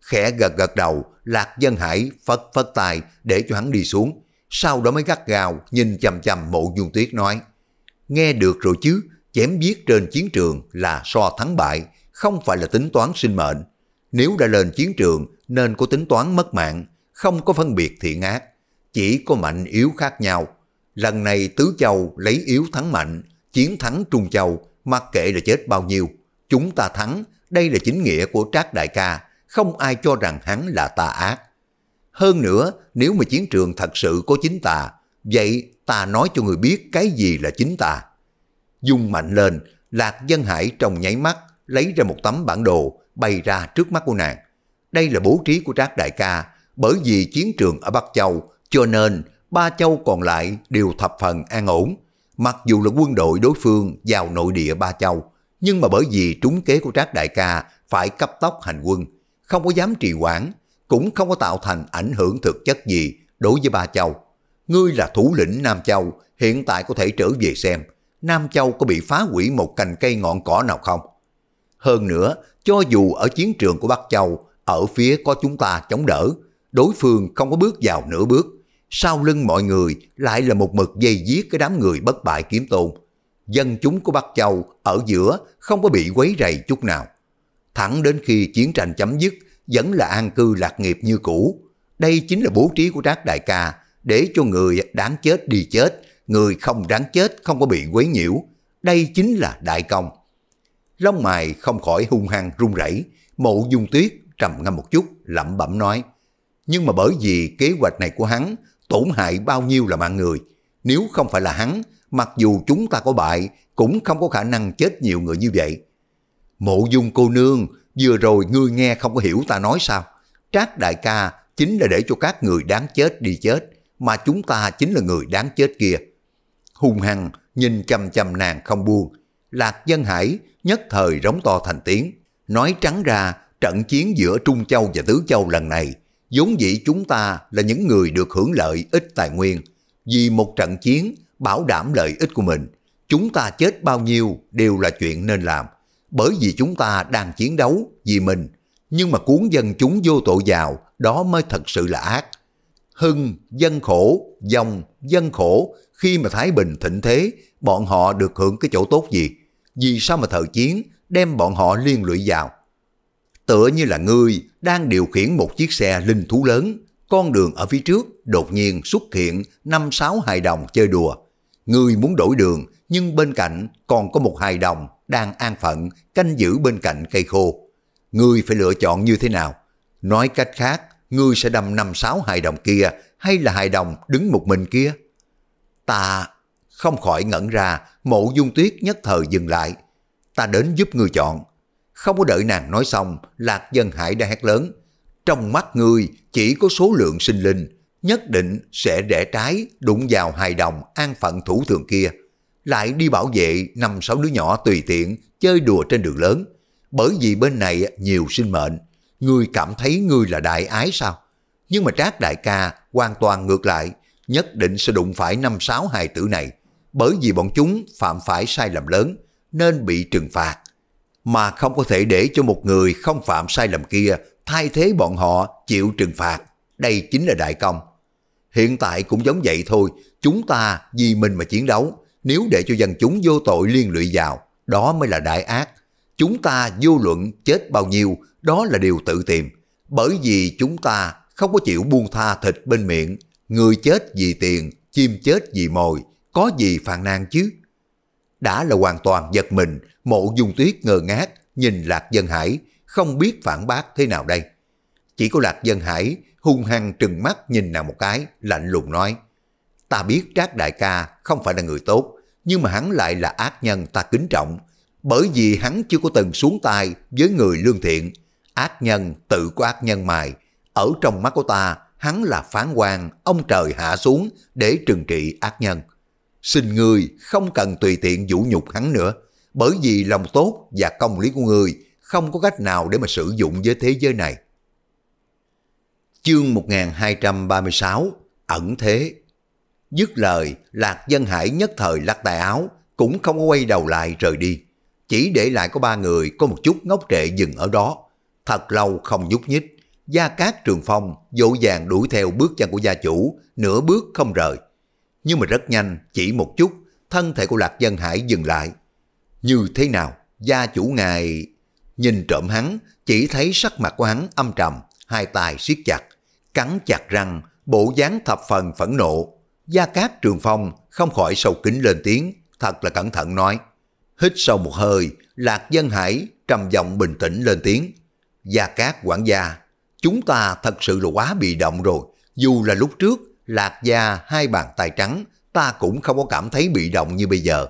Khẽ gật gật đầu, Lạc Dân Hải phất phất tài để cho hắn đi xuống, sau đó mới gắt gào nhìn chầm chầm mộ dung tuyết nói. Nghe được rồi chứ, chém giết trên chiến trường là so thắng bại, không phải là tính toán sinh mệnh. Nếu đã lên chiến trường nên có tính toán mất mạng, không có phân biệt thiện ác, chỉ có mạnh yếu khác nhau. Lần này Tứ Châu lấy yếu thắng mạnh, chiến thắng Trung Châu, mặc kệ là chết bao nhiêu, Chúng ta thắng, đây là chính nghĩa của Trác Đại ca, không ai cho rằng hắn là tà ác. Hơn nữa, nếu mà chiến trường thật sự có chính tà, vậy ta nói cho người biết cái gì là chính tà. dùng mạnh lên, Lạc Dân Hải trong nháy mắt, lấy ra một tấm bản đồ, bay ra trước mắt của nàng. Đây là bố trí của Trác Đại ca, bởi vì chiến trường ở Bắc Châu, cho nên ba châu còn lại đều thập phần an ổn. Mặc dù là quân đội đối phương vào nội địa ba châu, nhưng mà bởi vì trúng kế của Trác Đại Ca phải cấp tốc hành quân, không có dám trì hoãn, cũng không có tạo thành ảnh hưởng thực chất gì đối với Ba Châu. Ngươi là thủ lĩnh Nam Châu, hiện tại có thể trở về xem Nam Châu có bị phá hủy một cành cây ngọn cỏ nào không. Hơn nữa, cho dù ở chiến trường của Bắc Châu, ở phía có chúng ta chống đỡ, đối phương không có bước vào nửa bước, sau lưng mọi người lại là một mực dây giết cái đám người bất bại kiếm tôn dân chúng của Bắc Châu ở giữa không có bị quấy rầy chút nào. Thẳng đến khi chiến tranh chấm dứt, vẫn là an cư lạc nghiệp như cũ. Đây chính là bố trí của Trác Đại Ca, để cho người đáng chết đi chết, người không đáng chết không có bị quấy nhiễu. Đây chính là đại công. Lông mày không khỏi hung hăng run rẩy, mộ dung tuyết trầm ngâm một chút, lẩm bẩm nói. Nhưng mà bởi vì kế hoạch này của hắn, tổn hại bao nhiêu là mạng người, nếu không phải là hắn, mặc dù chúng ta có bại, cũng không có khả năng chết nhiều người như vậy. Mộ dung cô nương, vừa rồi ngươi nghe không có hiểu ta nói sao? Trác đại ca chính là để cho các người đáng chết đi chết, mà chúng ta chính là người đáng chết kia. Hùng hằng nhìn chăm chăm nàng không buông. Lạc dân hải nhất thời rống to thành tiếng. Nói trắng ra, trận chiến giữa Trung Châu và Tứ Châu lần này, vốn dĩ chúng ta là những người được hưởng lợi ít tài nguyên, vì một trận chiến bảo đảm lợi ích của mình, chúng ta chết bao nhiêu đều là chuyện nên làm. Bởi vì chúng ta đang chiến đấu vì mình, nhưng mà cuốn dân chúng vô tội vào, đó mới thật sự là ác. Hưng, dân khổ, dòng, dân khổ, khi mà Thái Bình thịnh thế, bọn họ được hưởng cái chỗ tốt gì? Vì sao mà thợ chiến đem bọn họ liên lụy vào? Tựa như là ngươi đang điều khiển một chiếc xe linh thú lớn, con đường ở phía trước đột nhiên xuất hiện năm sáu hài đồng chơi đùa. Người muốn đổi đường nhưng bên cạnh còn có một hài đồng đang an phận canh giữ bên cạnh cây khô. Người phải lựa chọn như thế nào? Nói cách khác, người sẽ đâm năm sáu hài đồng kia hay là hài đồng đứng một mình kia? Ta không khỏi ngẩn ra, mộ dung tuyết nhất thời dừng lại. Ta đến giúp người chọn. Không có đợi nàng nói xong, Lạc Dân Hải đã hét lớn. Trong mắt người chỉ có số lượng sinh linh, nhất định sẽ rẽ trái đụng vào hài đồng an phận thủ thường kia. Lại đi bảo vệ năm sáu đứa nhỏ tùy tiện chơi đùa trên đường lớn. Bởi vì bên này nhiều sinh mệnh, người cảm thấy người là đại ái sao? Nhưng mà trác đại ca hoàn toàn ngược lại, nhất định sẽ đụng phải năm sáu hài tử này. Bởi vì bọn chúng phạm phải sai lầm lớn, nên bị trừng phạt. Mà không có thể để cho một người không phạm sai lầm kia thay thế bọn họ chịu trừng phạt. Đây chính là đại công. Hiện tại cũng giống vậy thôi, chúng ta vì mình mà chiến đấu, nếu để cho dân chúng vô tội liên lụy vào, đó mới là đại ác. Chúng ta vô luận chết bao nhiêu, đó là điều tự tìm. Bởi vì chúng ta không có chịu buông tha thịt bên miệng, người chết vì tiền, chim chết vì mồi, có gì phàn nàn chứ? Đã là hoàn toàn giật mình, mộ dung tuyết ngờ ngác, nhìn Lạc Dân Hải, không biết phản bác thế nào đây. Chỉ có Lạc Dân Hải hung hăng trừng mắt nhìn nàng một cái, lạnh lùng nói. Ta biết Trác Đại ca không phải là người tốt, nhưng mà hắn lại là ác nhân ta kính trọng, bởi vì hắn chưa có từng xuống tay với người lương thiện. Ác nhân tự có ác nhân mài, ở trong mắt của ta, hắn là phán quan, ông trời hạ xuống để trừng trị ác nhân. Xin người không cần tùy tiện vũ nhục hắn nữa, bởi vì lòng tốt và công lý của người không có cách nào để mà sử dụng với thế giới này. Chương 1236 Ẩn Thế Dứt lời, Lạc Dân Hải nhất thời lắc tay áo, cũng không quay đầu lại rời đi. Chỉ để lại có ba người có một chút ngốc trệ dừng ở đó. Thật lâu không nhúc nhích, Gia Cát Trường Phong dỗ dàng đuổi theo bước chân của gia chủ, nửa bước không rời. Nhưng mà rất nhanh, chỉ một chút, thân thể của Lạc Dân Hải dừng lại. Như thế nào, gia chủ ngài Nhìn trộm hắn, chỉ thấy sắc mặt của hắn âm trầm, hai tay siết chặt, cắn chặt răng, bộ dáng thập phần phẫn nộ. Gia Cát Trường Phong không khỏi sâu kính lên tiếng, thật là cẩn thận nói. Hít sâu một hơi, Lạc Dân Hải trầm giọng bình tĩnh lên tiếng. Gia Cát quản gia, chúng ta thật sự là quá bị động rồi. Dù là lúc trước, Lạc Gia hai bàn tay trắng, ta cũng không có cảm thấy bị động như bây giờ.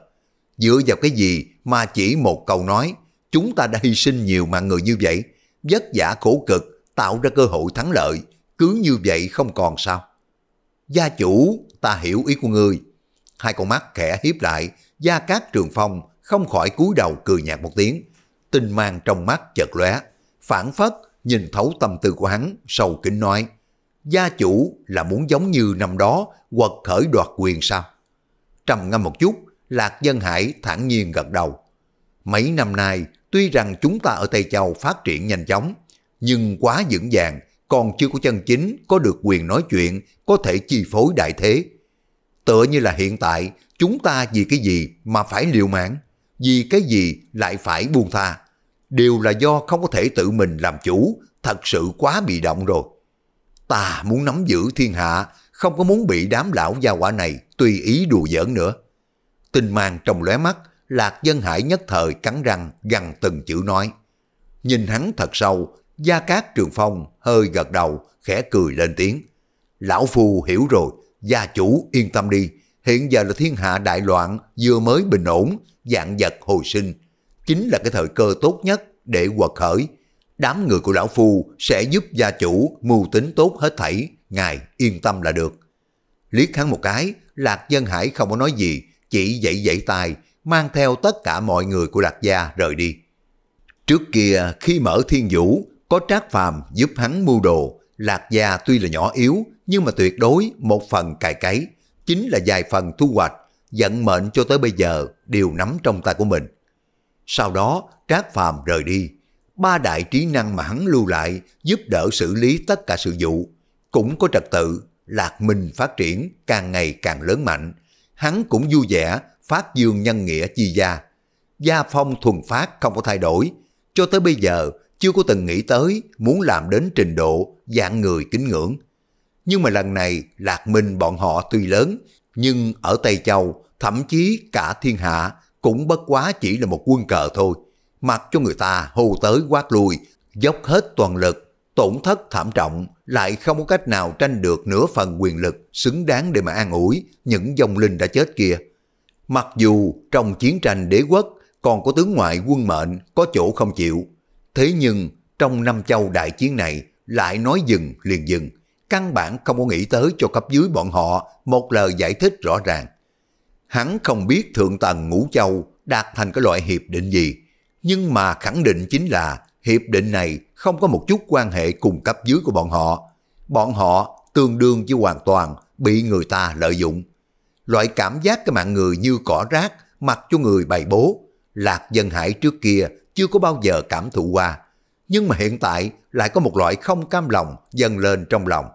Dựa vào cái gì mà chỉ một câu nói chúng ta đã hy sinh nhiều mạng người như vậy, vất vả khổ cực, tạo ra cơ hội thắng lợi, cứ như vậy không còn sao. Gia chủ, ta hiểu ý của ngươi. Hai con mắt khẽ hiếp lại, Gia Cát Trường Phong không khỏi cúi đầu cười nhạt một tiếng. Tinh mang trong mắt chợt lóe, phản phất nhìn thấu tâm tư của hắn, sâu kính nói. Gia chủ là muốn giống như năm đó quật khởi đoạt quyền sao? Trầm ngâm một chút, Lạc Dân Hải thản nhiên gật đầu. Mấy năm nay, Tuy rằng chúng ta ở Tây Châu phát triển nhanh chóng, nhưng quá vững vàng, còn chưa có chân chính, có được quyền nói chuyện, có thể chi phối đại thế. Tựa như là hiện tại, chúng ta vì cái gì mà phải liều mạng, vì cái gì lại phải buông tha. Đều là do không có thể tự mình làm chủ, thật sự quá bị động rồi. Ta muốn nắm giữ thiên hạ, không có muốn bị đám lão gia quả này tùy ý đùa giỡn nữa. tình mang trong lóe mắt, Lạc Dân Hải nhất thời cắn răng gằn từng chữ nói. Nhìn hắn thật sâu, Gia Cát Trường Phong hơi gật đầu, khẽ cười lên tiếng. Lão Phu hiểu rồi, gia chủ yên tâm đi, hiện giờ là thiên hạ đại loạn, vừa mới bình ổn, dạng vật hồi sinh. Chính là cái thời cơ tốt nhất để quật khởi. Đám người của Lão Phu sẽ giúp gia chủ mưu tính tốt hết thảy, ngài yên tâm là được. Liếc hắn một cái, Lạc Dân Hải không có nói gì, chỉ dậy dậy tay mang theo tất cả mọi người của Lạc Gia rời đi. Trước kia khi mở thiên vũ, có trác phàm giúp hắn mưu đồ, Lạc Gia tuy là nhỏ yếu nhưng mà tuyệt đối một phần cài cấy, chính là vài phần thu hoạch, vận mệnh cho tới bây giờ đều nắm trong tay của mình. Sau đó trác phàm rời đi, ba đại trí năng mà hắn lưu lại giúp đỡ xử lý tất cả sự vụ, cũng có trật tự, Lạc Minh phát triển càng ngày càng lớn mạnh, hắn cũng vui vẻ phát dương nhân nghĩa chi gia. Gia phong thuần phát không có thay đổi, cho tới bây giờ chưa có từng nghĩ tới muốn làm đến trình độ dạng người kính ngưỡng. Nhưng mà lần này Lạc Minh bọn họ tuy lớn, nhưng ở Tây Châu, thậm chí cả thiên hạ cũng bất quá chỉ là một quân cờ thôi. Mặc cho người ta hô tới quát lui, dốc hết toàn lực, tổn thất thảm trọng, lại không có cách nào tranh được nửa phần quyền lực xứng đáng để mà an ủi những dòng linh đã chết kia. Mặc dù trong chiến tranh đế quốc còn có tướng ngoại quân mệnh có chỗ không chịu, thế nhưng trong năm châu đại chiến này lại nói dừng liền dừng, căn bản không có nghĩ tới cho cấp dưới bọn họ một lời giải thích rõ ràng. Hắn không biết thượng tầng ngũ châu đạt thành cái loại hiệp định gì, nhưng mà khẳng định chính là hiệp định này không có một chút quan hệ cùng cấp dưới của bọn họ. Bọn họ tương đương với hoàn toàn bị người ta lợi dụng loại cảm giác cái mạng người như cỏ rác, mặc cho người bày bố. Lạc dân hải trước kia chưa có bao giờ cảm thụ qua, nhưng mà hiện tại lại có một loại không cam lòng dâng lên trong lòng.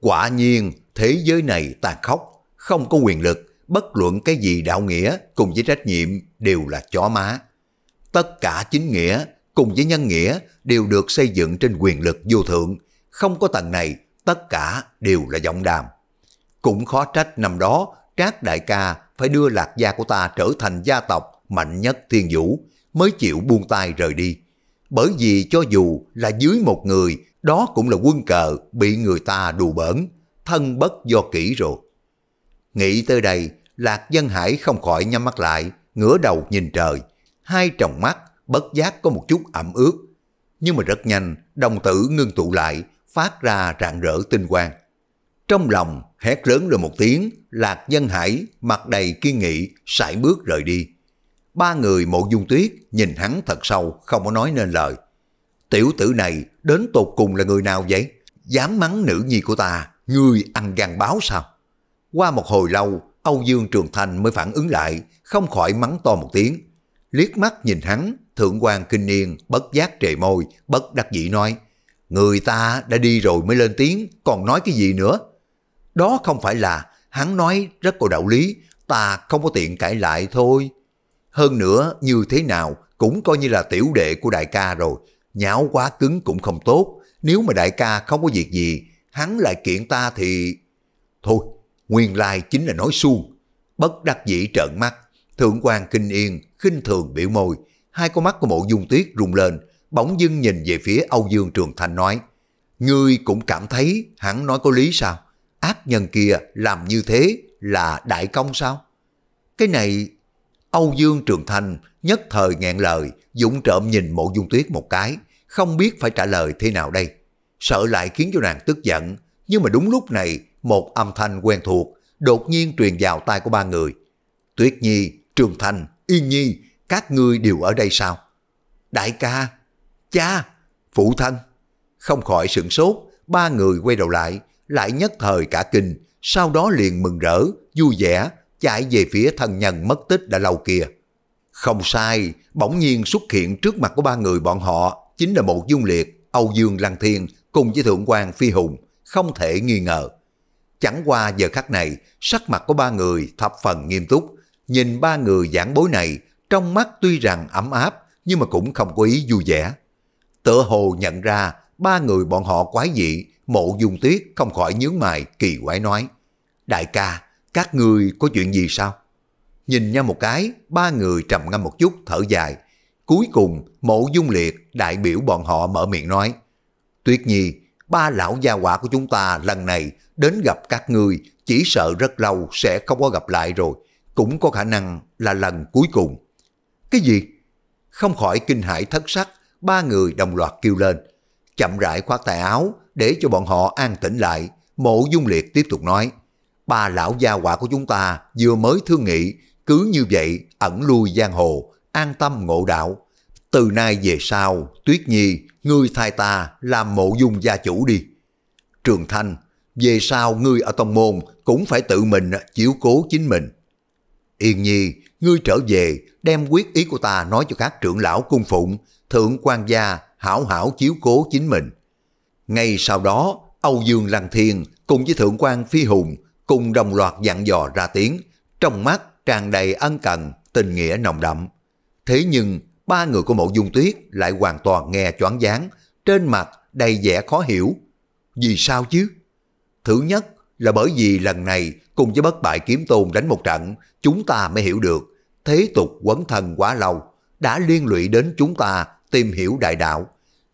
Quả nhiên, thế giới này tàn khốc, không có quyền lực, bất luận cái gì đạo nghĩa cùng với trách nhiệm đều là chó má. Tất cả chính nghĩa cùng với nhân nghĩa đều được xây dựng trên quyền lực vô thượng, không có tầng này, tất cả đều là giọng đàm. Cũng khó trách năm đó các đại ca phải đưa lạc gia của ta trở thành gia tộc mạnh nhất thiên vũ mới chịu buông tay rời đi. Bởi vì cho dù là dưới một người, đó cũng là quân cờ bị người ta đùa bỡn, thân bất do kỹ rồi. Nghĩ tới đây, Lạc Dân Hải không khỏi nhắm mắt lại, ngửa đầu nhìn trời. Hai tròng mắt bất giác có một chút ẩm ướt. Nhưng mà rất nhanh, đồng tử ngưng tụ lại, phát ra rạng rỡ tinh quang. Trong lòng hét lớn rồi một tiếng, Lạc Dân Hải mặt đầy kiên nghị, sải bước rời đi. Ba người mộ dung tuyết nhìn hắn thật sâu, không có nói nên lời. Tiểu tử này đến tột cùng là người nào vậy? Dám mắng nữ nhi của ta, ngươi ăn gan báo sao? Qua một hồi lâu, Âu Dương Trường Thành mới phản ứng lại, không khỏi mắng to một tiếng. Liếc mắt nhìn hắn, Thượng quan Kinh Niên bất giác trề môi, bất đắc dĩ nói, Người ta đã đi rồi mới lên tiếng, còn nói cái gì nữa? Đó không phải là hắn nói rất có đạo lý, ta không có tiện cãi lại thôi. Hơn nữa như thế nào cũng coi như là tiểu đệ của đại ca rồi, nháo quá cứng cũng không tốt. Nếu mà đại ca không có việc gì, hắn lại kiện ta thì... Thôi, nguyên lai chính là nói suông. Bất đắc dĩ trợn mắt, thượng quan kinh yên, khinh thường biểu môi. Hai con mắt của mộ dung tuyết rung lên, bỗng dưng nhìn về phía Âu Dương Trường Thanh nói. Ngươi cũng cảm thấy hắn nói có lý sao? ác nhân kia làm như thế là đại công sao? Cái này, Âu Dương Trường Thanh nhất thời nghẹn lời, dũng trộm nhìn mộ dung tuyết một cái, không biết phải trả lời thế nào đây. Sợ lại khiến cho nàng tức giận, nhưng mà đúng lúc này, một âm thanh quen thuộc, đột nhiên truyền vào tai của ba người. Tuyết Nhi, Trường Thanh, Yên Nhi, các ngươi đều ở đây sao? Đại ca, cha, phụ thân. Không khỏi sửng sốt, ba người quay đầu lại, lại nhất thời cả kinh, sau đó liền mừng rỡ, vui vẻ, chạy về phía thân nhân mất tích đã lâu kia. Không sai, bỗng nhiên xuất hiện trước mặt của ba người bọn họ, chính là một dung liệt, Âu Dương Lăng Thiên cùng với Thượng quan Phi Hùng, không thể nghi ngờ. Chẳng qua giờ khắc này, sắc mặt của ba người thập phần nghiêm túc, nhìn ba người giảng bối này, trong mắt tuy rằng ấm áp, nhưng mà cũng không có ý vui vẻ. Tựa hồ nhận ra, ba người bọn họ quái dị, mộ dung tuyết không khỏi nhướng mày kỳ quái nói. Đại ca, các người có chuyện gì sao? Nhìn nhau một cái, ba người trầm ngâm một chút thở dài. Cuối cùng, mộ dung liệt đại biểu bọn họ mở miệng nói. Tuyết nhi, ba lão gia quả của chúng ta lần này đến gặp các người chỉ sợ rất lâu sẽ không có gặp lại rồi. Cũng có khả năng là lần cuối cùng. Cái gì? Không khỏi kinh hãi thất sắc, ba người đồng loạt kêu lên. Chậm rãi khoác tay áo, để cho bọn họ an tĩnh lại, mộ dung liệt tiếp tục nói, ba lão gia quả của chúng ta vừa mới thương nghị, cứ như vậy ẩn lui giang hồ, an tâm ngộ đạo. Từ nay về sau, Tuyết Nhi, ngươi thay ta làm mộ dung gia chủ đi. Trường Thanh, về sau ngươi ở tông môn cũng phải tự mình chiếu cố chính mình. Yên Nhi, ngươi trở về, đem quyết ý của ta nói cho các trưởng lão cung phụng, thượng quan gia, hảo hảo chiếu cố chính mình. Ngay sau đó, Âu Dương Lăng Thiên cùng với Thượng quan Phi Hùng cùng đồng loạt dặn dò ra tiếng, trong mắt tràn đầy ân cần, tình nghĩa nồng đậm. Thế nhưng, ba người của mộ dung tuyết lại hoàn toàn nghe choáng váng trên mặt đầy vẻ khó hiểu. Vì sao chứ? Thứ nhất là bởi vì lần này cùng với bất bại kiếm tôn đánh một trận, chúng ta mới hiểu được thế tục quấn thần quá lâu, đã liên lụy đến chúng ta tìm hiểu đại đạo,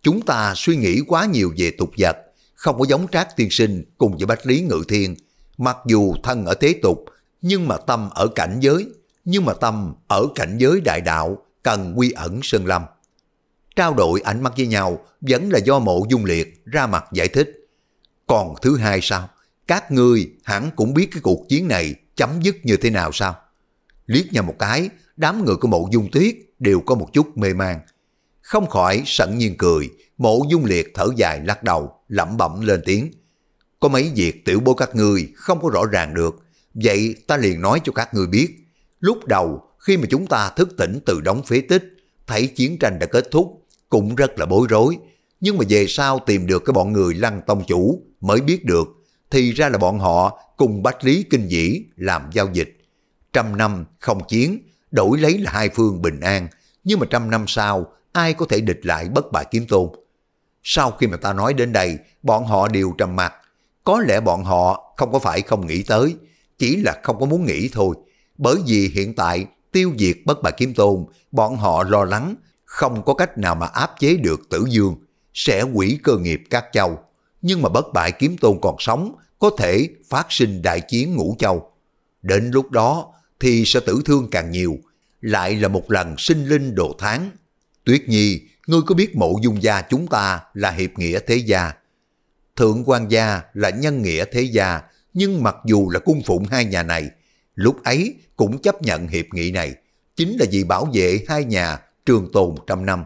Chúng ta suy nghĩ quá nhiều về tục vật, không có giống trác tiên sinh cùng với bách lý ngự thiên. Mặc dù thân ở thế tục, nhưng mà tâm ở cảnh giới, nhưng mà tâm ở cảnh giới đại đạo cần quy ẩn sơn lâm. Trao đổi ánh mắt với nhau vẫn là do mộ dung liệt ra mặt giải thích. Còn thứ hai sao? Các ngươi hẳn cũng biết cái cuộc chiến này chấm dứt như thế nào sao? Liếc nhau một cái, đám người của mộ dung tuyết đều có một chút mê mang không khỏi sẵn nhiên cười, mộ dung liệt thở dài lắc đầu, lẩm bẩm lên tiếng. Có mấy việc tiểu bố các ngươi không có rõ ràng được, vậy ta liền nói cho các ngươi biết. Lúc đầu, khi mà chúng ta thức tỉnh từ đóng phế tích, thấy chiến tranh đã kết thúc, cũng rất là bối rối. Nhưng mà về sau tìm được cái bọn người lăng tông chủ mới biết được, thì ra là bọn họ cùng bách lý kinh dĩ làm giao dịch. Trăm năm không chiến, đổi lấy là hai phương bình an, nhưng mà trăm năm sau ai có thể địch lại bất bại kiếm tôn. Sau khi mà ta nói đến đây, bọn họ đều trầm mặt. Có lẽ bọn họ không có phải không nghĩ tới, chỉ là không có muốn nghĩ thôi. Bởi vì hiện tại tiêu diệt bất bại kiếm tôn, bọn họ lo lắng, không có cách nào mà áp chế được tử dương, sẽ quỷ cơ nghiệp các châu. Nhưng mà bất bại kiếm tôn còn sống, có thể phát sinh đại chiến ngũ châu. Đến lúc đó thì sẽ tử thương càng nhiều, lại là một lần sinh linh đồ tháng Tuyết Nhi, ngươi có biết mộ dung gia chúng ta là hiệp nghĩa thế gia? Thượng quan gia là nhân nghĩa thế gia, nhưng mặc dù là cung phụng hai nhà này, lúc ấy cũng chấp nhận hiệp nghị này, chính là vì bảo vệ hai nhà trường tồn trăm năm.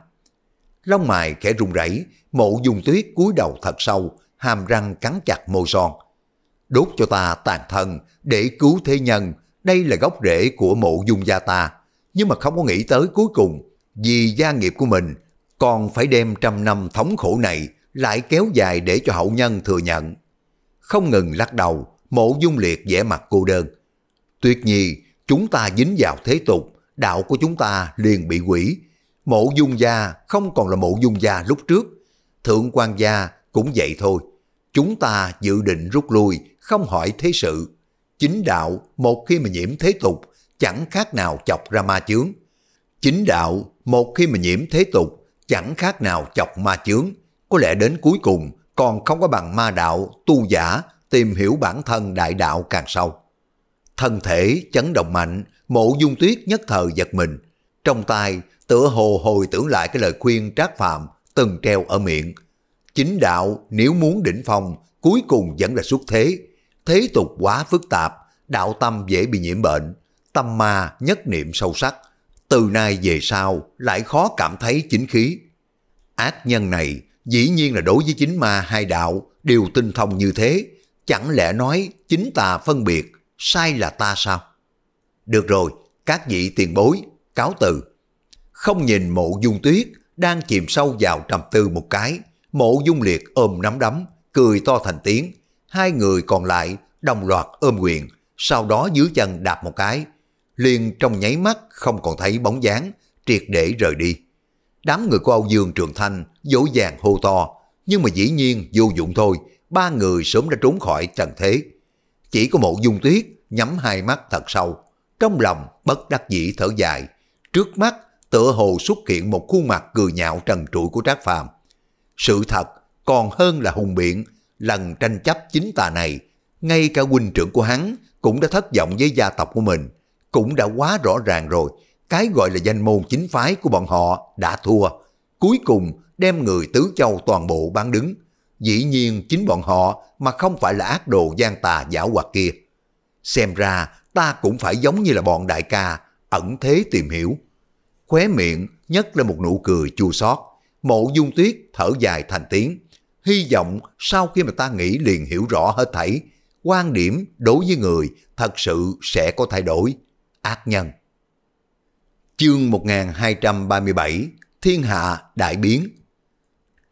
Long mày khẽ run rẩy, mộ dung tuyết cúi đầu thật sâu, hàm răng cắn chặt môi son. Đốt cho ta tàn thân để cứu thế nhân, đây là gốc rễ của mộ dung gia ta. Nhưng mà không có nghĩ tới cuối cùng vì gia nghiệp của mình, còn phải đem trăm năm thống khổ này lại kéo dài để cho hậu nhân thừa nhận. Không ngừng lắc đầu, mộ dung liệt vẻ mặt cô đơn. Tuyệt nhi, chúng ta dính vào thế tục, đạo của chúng ta liền bị quỷ. Mộ dung gia không còn là mộ dung gia lúc trước. Thượng quan gia cũng vậy thôi. Chúng ta dự định rút lui, không hỏi thế sự. Chính đạo một khi mà nhiễm thế tục, chẳng khác nào chọc ra ma chướng. Chính đạo một khi mà nhiễm thế tục, chẳng khác nào chọc ma chướng, có lẽ đến cuối cùng còn không có bằng ma đạo, tu giả, tìm hiểu bản thân đại đạo càng sâu. Thân thể chấn động mạnh, mộ dung tuyết nhất thời giật mình. Trong tay, tựa hồ hồi tưởng lại cái lời khuyên trác phạm từng treo ở miệng. Chính đạo nếu muốn đỉnh phong, cuối cùng vẫn là xuất thế. Thế tục quá phức tạp, đạo tâm dễ bị nhiễm bệnh, tâm ma nhất niệm sâu sắc, từ nay về sau lại khó cảm thấy chính khí. Ác nhân này dĩ nhiên là đối với chính ma hai đạo đều tinh thông như thế, chẳng lẽ nói chính ta phân biệt, sai là ta sao? Được rồi, các vị tiền bối, cáo từ. Không nhìn mộ dung tuyết đang chìm sâu vào trầm tư một cái, mộ dung liệt ôm nắm đấm, cười to thành tiếng, hai người còn lại đồng loạt ôm quyền, sau đó dưới chân đạp một cái, liền trong nháy mắt không còn thấy bóng dáng, triệt để rời đi. Đám người của Âu Dương Trường Thanh dỗ dàng hô to, nhưng mà dĩ nhiên vô dụng thôi, ba người sớm đã trốn khỏi trần thế. Chỉ có một dung tuyết nhắm hai mắt thật sâu, trong lòng bất đắc dĩ thở dài. Trước mắt tựa hồ xuất hiện một khuôn mặt cười nhạo trần trụi của Trác Phàm. Sự thật còn hơn là hùng biện, lần tranh chấp chính tà này, ngay cả huynh trưởng của hắn cũng đã thất vọng với gia tộc của mình, cũng đã quá rõ ràng rồi, cái gọi là danh môn chính phái của bọn họ đã thua, cuối cùng đem người tứ châu toàn bộ bán đứng. Dĩ nhiên chính bọn họ mà không phải là ác đồ gian tà giả hoạt kia. Xem ra ta cũng phải giống như là bọn đại ca, ẩn thế tìm hiểu. Khóe miệng nhất là một nụ cười chua xót mộ dung tuyết thở dài thành tiếng. Hy vọng sau khi mà ta nghĩ liền hiểu rõ hết thảy, quan điểm đối với người thật sự sẽ có thay đổi ác nhân. Chương 1237 Thiên hạ đại biến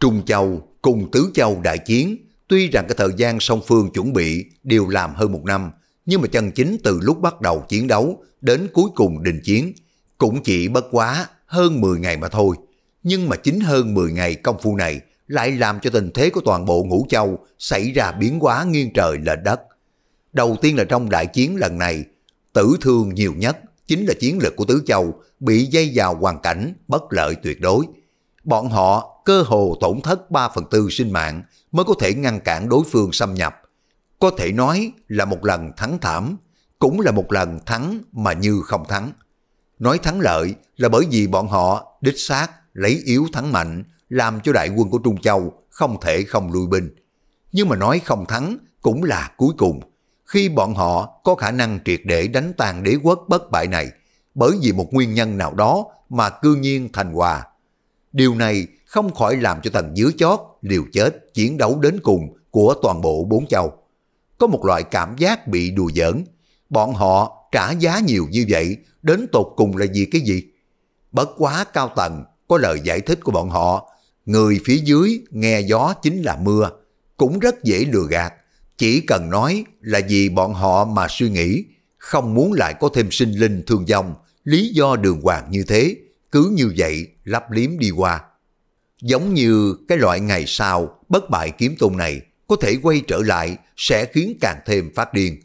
Trung Châu cùng Tứ Châu đại chiến Tuy rằng cái thời gian song phương chuẩn bị đều làm hơn một năm Nhưng mà chân chính từ lúc bắt đầu chiến đấu đến cuối cùng đình chiến Cũng chỉ bất quá hơn 10 ngày mà thôi Nhưng mà chính hơn 10 ngày công phu này lại làm cho tình thế của toàn bộ ngũ châu xảy ra biến hóa nghiêng trời lệch đất. Đầu tiên là trong đại chiến lần này, Tử thương nhiều nhất chính là chiến lực của Tứ Châu bị dây vào hoàn cảnh bất lợi tuyệt đối. Bọn họ cơ hồ tổn thất 3 phần tư sinh mạng mới có thể ngăn cản đối phương xâm nhập. Có thể nói là một lần thắng thảm, cũng là một lần thắng mà như không thắng. Nói thắng lợi là bởi vì bọn họ đích xác lấy yếu thắng mạnh làm cho đại quân của Trung Châu không thể không lui binh. Nhưng mà nói không thắng cũng là cuối cùng khi bọn họ có khả năng triệt để đánh tàn đế quốc bất bại này bởi vì một nguyên nhân nào đó mà cư nhiên thành hòa. Điều này không khỏi làm cho tầng dưới chót liều chết chiến đấu đến cùng của toàn bộ bốn châu. Có một loại cảm giác bị đùa giỡn, bọn họ trả giá nhiều như vậy đến tột cùng là vì cái gì? Bất quá cao tầng có lời giải thích của bọn họ, người phía dưới nghe gió chính là mưa, cũng rất dễ lừa gạt chỉ cần nói là vì bọn họ mà suy nghĩ, không muốn lại có thêm sinh linh thương vong, lý do đường hoàng như thế, cứ như vậy lấp liếm đi qua. Giống như cái loại ngày sau bất bại kiếm tôn này có thể quay trở lại sẽ khiến càng thêm phát điên.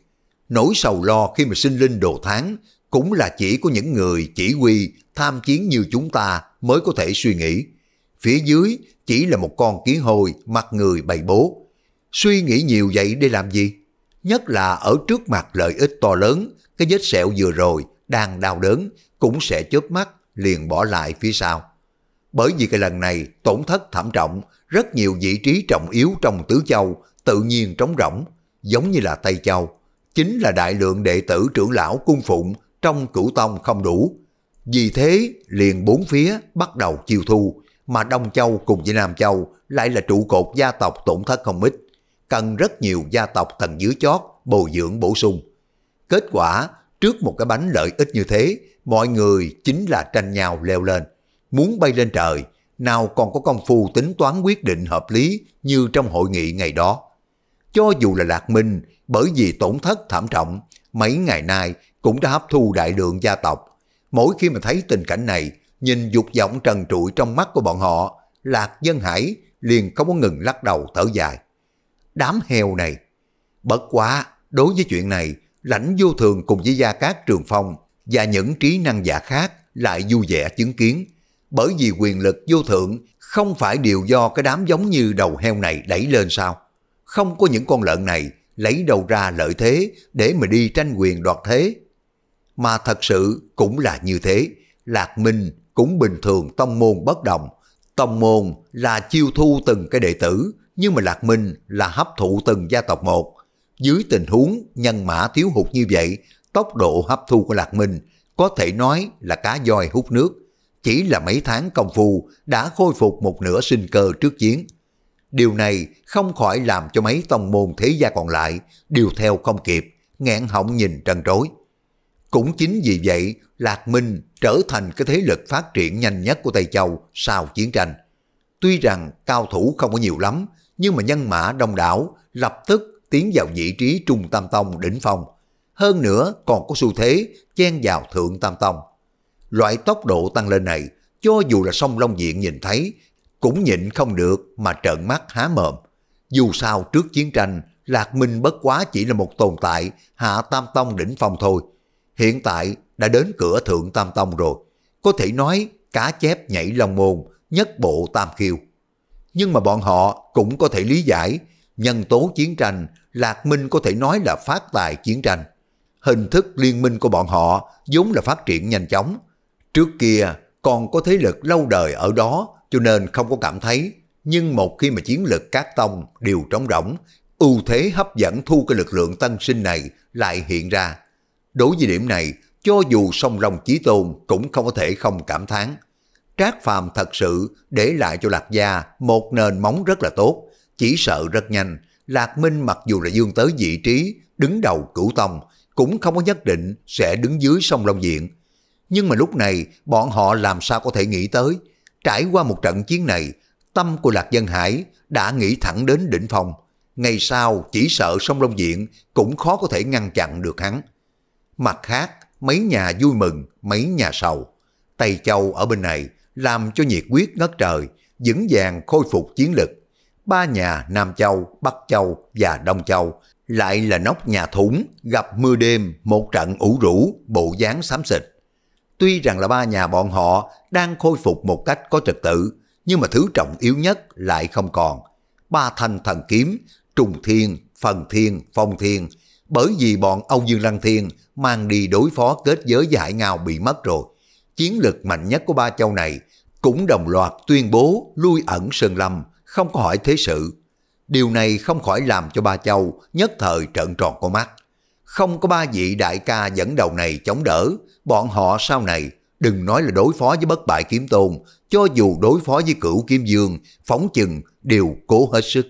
Nỗi sầu lo khi mà sinh linh đồ tháng cũng là chỉ có những người chỉ huy tham chiến như chúng ta mới có thể suy nghĩ. Phía dưới chỉ là một con kiến hồi mặt người bày bố, Suy nghĩ nhiều vậy để làm gì? Nhất là ở trước mặt lợi ích to lớn, cái vết sẹo vừa rồi đang đau đớn cũng sẽ chớp mắt liền bỏ lại phía sau. Bởi vì cái lần này tổn thất thảm trọng, rất nhiều vị trí trọng yếu trong tứ châu tự nhiên trống rỗng, giống như là Tây Châu. Chính là đại lượng đệ tử trưởng lão cung phụng trong cửu tông không đủ. Vì thế liền bốn phía bắt đầu chiêu thu, mà Đông Châu cùng với Nam Châu lại là trụ cột gia tộc tổn thất không ít cần rất nhiều gia tộc tầng dưới chót bồi dưỡng bổ sung. Kết quả, trước một cái bánh lợi ích như thế, mọi người chính là tranh nhau leo lên. Muốn bay lên trời, nào còn có công phu tính toán quyết định hợp lý như trong hội nghị ngày đó. Cho dù là Lạc Minh, bởi vì tổn thất thảm trọng, mấy ngày nay cũng đã hấp thu đại lượng gia tộc. Mỗi khi mà thấy tình cảnh này, nhìn dục vọng trần trụi trong mắt của bọn họ, Lạc Dân Hải liền không có ngừng lắc đầu thở dài đám heo này. Bất quá, đối với chuyện này, lãnh vô thường cùng với gia các trường phong và những trí năng giả khác lại vui vẻ chứng kiến, bởi vì quyền lực vô thượng không phải điều do cái đám giống như đầu heo này đẩy lên sao. Không có những con lợn này lấy đầu ra lợi thế để mà đi tranh quyền đoạt thế. Mà thật sự cũng là như thế, Lạc Minh cũng bình thường tông môn bất đồng. Tông môn là chiêu thu từng cái đệ tử, nhưng mà Lạc Minh là hấp thụ từng gia tộc một. Dưới tình huống nhân mã thiếu hụt như vậy, tốc độ hấp thu của Lạc Minh có thể nói là cá voi hút nước. Chỉ là mấy tháng công phu đã khôi phục một nửa sinh cơ trước chiến. Điều này không khỏi làm cho mấy tông môn thế gia còn lại đều theo không kịp, nghẹn họng nhìn trần trối. Cũng chính vì vậy, Lạc Minh trở thành cái thế lực phát triển nhanh nhất của Tây Châu sau chiến tranh. Tuy rằng cao thủ không có nhiều lắm, nhưng mà nhân mã đông đảo lập tức tiến vào vị trí trung tam tông đỉnh phong. Hơn nữa còn có xu thế chen vào thượng tam tông. Loại tốc độ tăng lên này, cho dù là sông Long Diện nhìn thấy, cũng nhịn không được mà trợn mắt há mồm. Dù sao trước chiến tranh, Lạc Minh bất quá chỉ là một tồn tại hạ tam tông đỉnh phong thôi. Hiện tại đã đến cửa thượng tam tông rồi. Có thể nói cá chép nhảy long môn, nhất bộ tam khiêu nhưng mà bọn họ cũng có thể lý giải nhân tố chiến tranh Lạc Minh có thể nói là phát tài chiến tranh. Hình thức liên minh của bọn họ vốn là phát triển nhanh chóng. Trước kia còn có thế lực lâu đời ở đó cho nên không có cảm thấy. Nhưng một khi mà chiến lực các tông đều trống rỗng, ưu thế hấp dẫn thu cái lực lượng tân sinh này lại hiện ra. Đối với điểm này, cho dù sông rồng chí tôn cũng không có thể không cảm thán. Trác Phàm thật sự để lại cho Lạc Gia một nền móng rất là tốt, chỉ sợ rất nhanh, Lạc Minh mặc dù là dương tới vị trí đứng đầu cửu tông, cũng không có nhất định sẽ đứng dưới sông Long Diện. Nhưng mà lúc này bọn họ làm sao có thể nghĩ tới, trải qua một trận chiến này, tâm của Lạc Dân Hải đã nghĩ thẳng đến đỉnh phòng Ngày sau chỉ sợ sông Long Diện cũng khó có thể ngăn chặn được hắn. Mặt khác, mấy nhà vui mừng, mấy nhà sầu. Tây Châu ở bên này làm cho nhiệt quyết ngất trời, vững vàng khôi phục chiến lực. Ba nhà Nam Châu, Bắc Châu và Đông Châu lại là nóc nhà thủng gặp mưa đêm một trận ủ rũ bộ dáng xám xịt. Tuy rằng là ba nhà bọn họ đang khôi phục một cách có trật tự, nhưng mà thứ trọng yếu nhất lại không còn. Ba thanh thần kiếm, trùng thiên, phần thiên, phong thiên, bởi vì bọn Âu Dương Lăng Thiên mang đi đối phó kết giới với Hải Ngao bị mất rồi chiến lực mạnh nhất của ba châu này cũng đồng loạt tuyên bố lui ẩn Sơn Lâm, không có hỏi thế sự. Điều này không khỏi làm cho ba châu nhất thời trợn tròn con mắt. Không có ba vị đại ca dẫn đầu này chống đỡ, bọn họ sau này đừng nói là đối phó với bất bại kiếm tôn, cho dù đối phó với cửu kim dương, phóng chừng đều cố hết sức.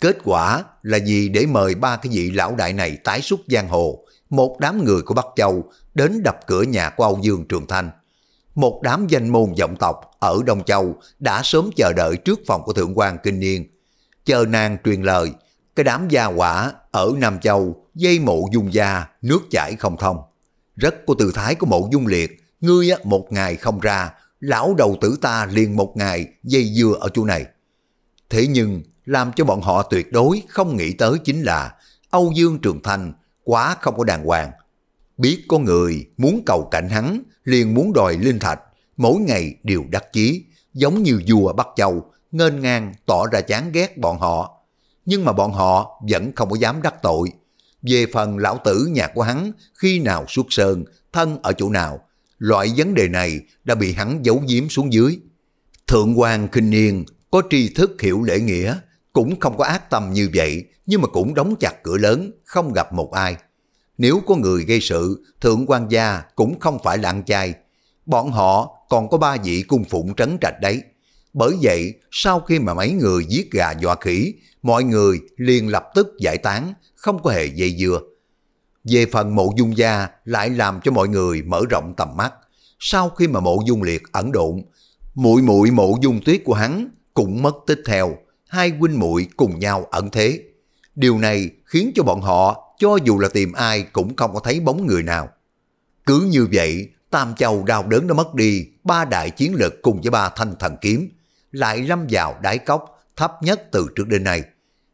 Kết quả là gì để mời ba cái vị lão đại này tái xuất giang hồ, một đám người của Bắc Châu đến đập cửa nhà của Âu Dương Trường Thanh một đám danh môn vọng tộc ở Đông Châu đã sớm chờ đợi trước phòng của Thượng quan Kinh Niên. Chờ nàng truyền lời, cái đám gia quả ở Nam Châu dây mộ dung gia, nước chảy không thông. Rất của tư thái của mộ dung liệt, ngươi một ngày không ra, lão đầu tử ta liền một ngày dây dưa ở chỗ này. Thế nhưng, làm cho bọn họ tuyệt đối không nghĩ tới chính là Âu Dương Trường Thanh quá không có đàng hoàng, biết có người muốn cầu cạnh hắn, liền muốn đòi linh thạch, mỗi ngày đều đắc chí, giống như vua bắt Châu, ngên ngang tỏ ra chán ghét bọn họ. Nhưng mà bọn họ vẫn không có dám đắc tội. Về phần lão tử nhà của hắn, khi nào xuất sơn, thân ở chỗ nào, loại vấn đề này đã bị hắn giấu giếm xuống dưới. Thượng quan kinh niên có tri thức hiểu lễ nghĩa, cũng không có ác tâm như vậy, nhưng mà cũng đóng chặt cửa lớn, không gặp một ai nếu có người gây sự, thượng quan gia cũng không phải lạng chai. Bọn họ còn có ba vị cung phụng trấn trạch đấy. Bởi vậy, sau khi mà mấy người giết gà dọa khỉ, mọi người liền lập tức giải tán, không có hề dây dưa. Về phần mộ dung gia lại làm cho mọi người mở rộng tầm mắt. Sau khi mà mộ dung liệt ẩn độn, muội muội mộ dung tuyết của hắn cũng mất tích theo, hai huynh muội cùng nhau ẩn thế. Điều này khiến cho bọn họ cho dù là tìm ai cũng không có thấy bóng người nào. Cứ như vậy, Tam Châu đau đớn đã mất đi ba đại chiến lực cùng với ba thanh thần kiếm, lại lâm vào đáy cốc thấp nhất từ trước đến nay.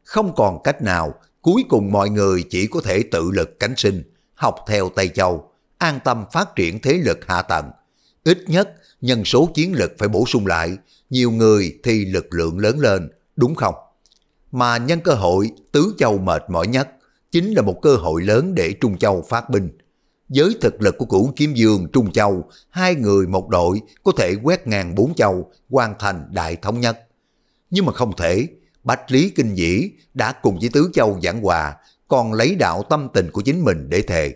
Không còn cách nào, cuối cùng mọi người chỉ có thể tự lực cánh sinh, học theo Tây Châu, an tâm phát triển thế lực hạ tầng. Ít nhất, nhân số chiến lực phải bổ sung lại, nhiều người thì lực lượng lớn lên, đúng không? Mà nhân cơ hội, Tứ Châu mệt mỏi nhất chính là một cơ hội lớn để Trung Châu phát binh. Với thực lực của cửu kiếm dương Trung Châu, hai người một đội có thể quét ngàn bốn châu, hoàn thành đại thống nhất. Nhưng mà không thể, Bách Lý Kinh Dĩ đã cùng với Tứ Châu giảng hòa, còn lấy đạo tâm tình của chính mình để thề.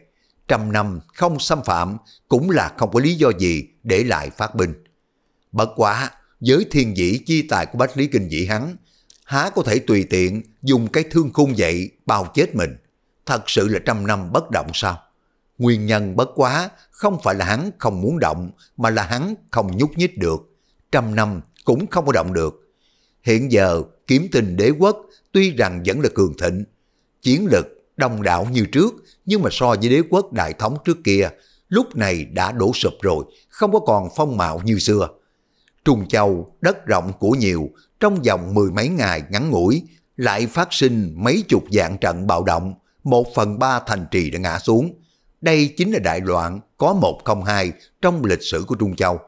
Trăm năm không xâm phạm cũng là không có lý do gì để lại phát binh. Bất quá, với thiên dĩ chi tài của Bách Lý Kinh Dĩ hắn, há có thể tùy tiện dùng cái thương khung vậy bào chết mình. Thật sự là trăm năm bất động sao? Nguyên nhân bất quá không phải là hắn không muốn động mà là hắn không nhúc nhích được. Trăm năm cũng không có động được. Hiện giờ kiếm tình đế quốc tuy rằng vẫn là cường thịnh. Chiến lực đông đảo như trước nhưng mà so với đế quốc đại thống trước kia lúc này đã đổ sụp rồi không có còn phong mạo như xưa. Trùng Châu, đất rộng của nhiều, trong vòng mười mấy ngày ngắn ngủi lại phát sinh mấy chục dạng trận bạo động, một phần ba thành trì đã ngã xuống. Đây chính là đại loạn có một không hai trong lịch sử của Trung Châu.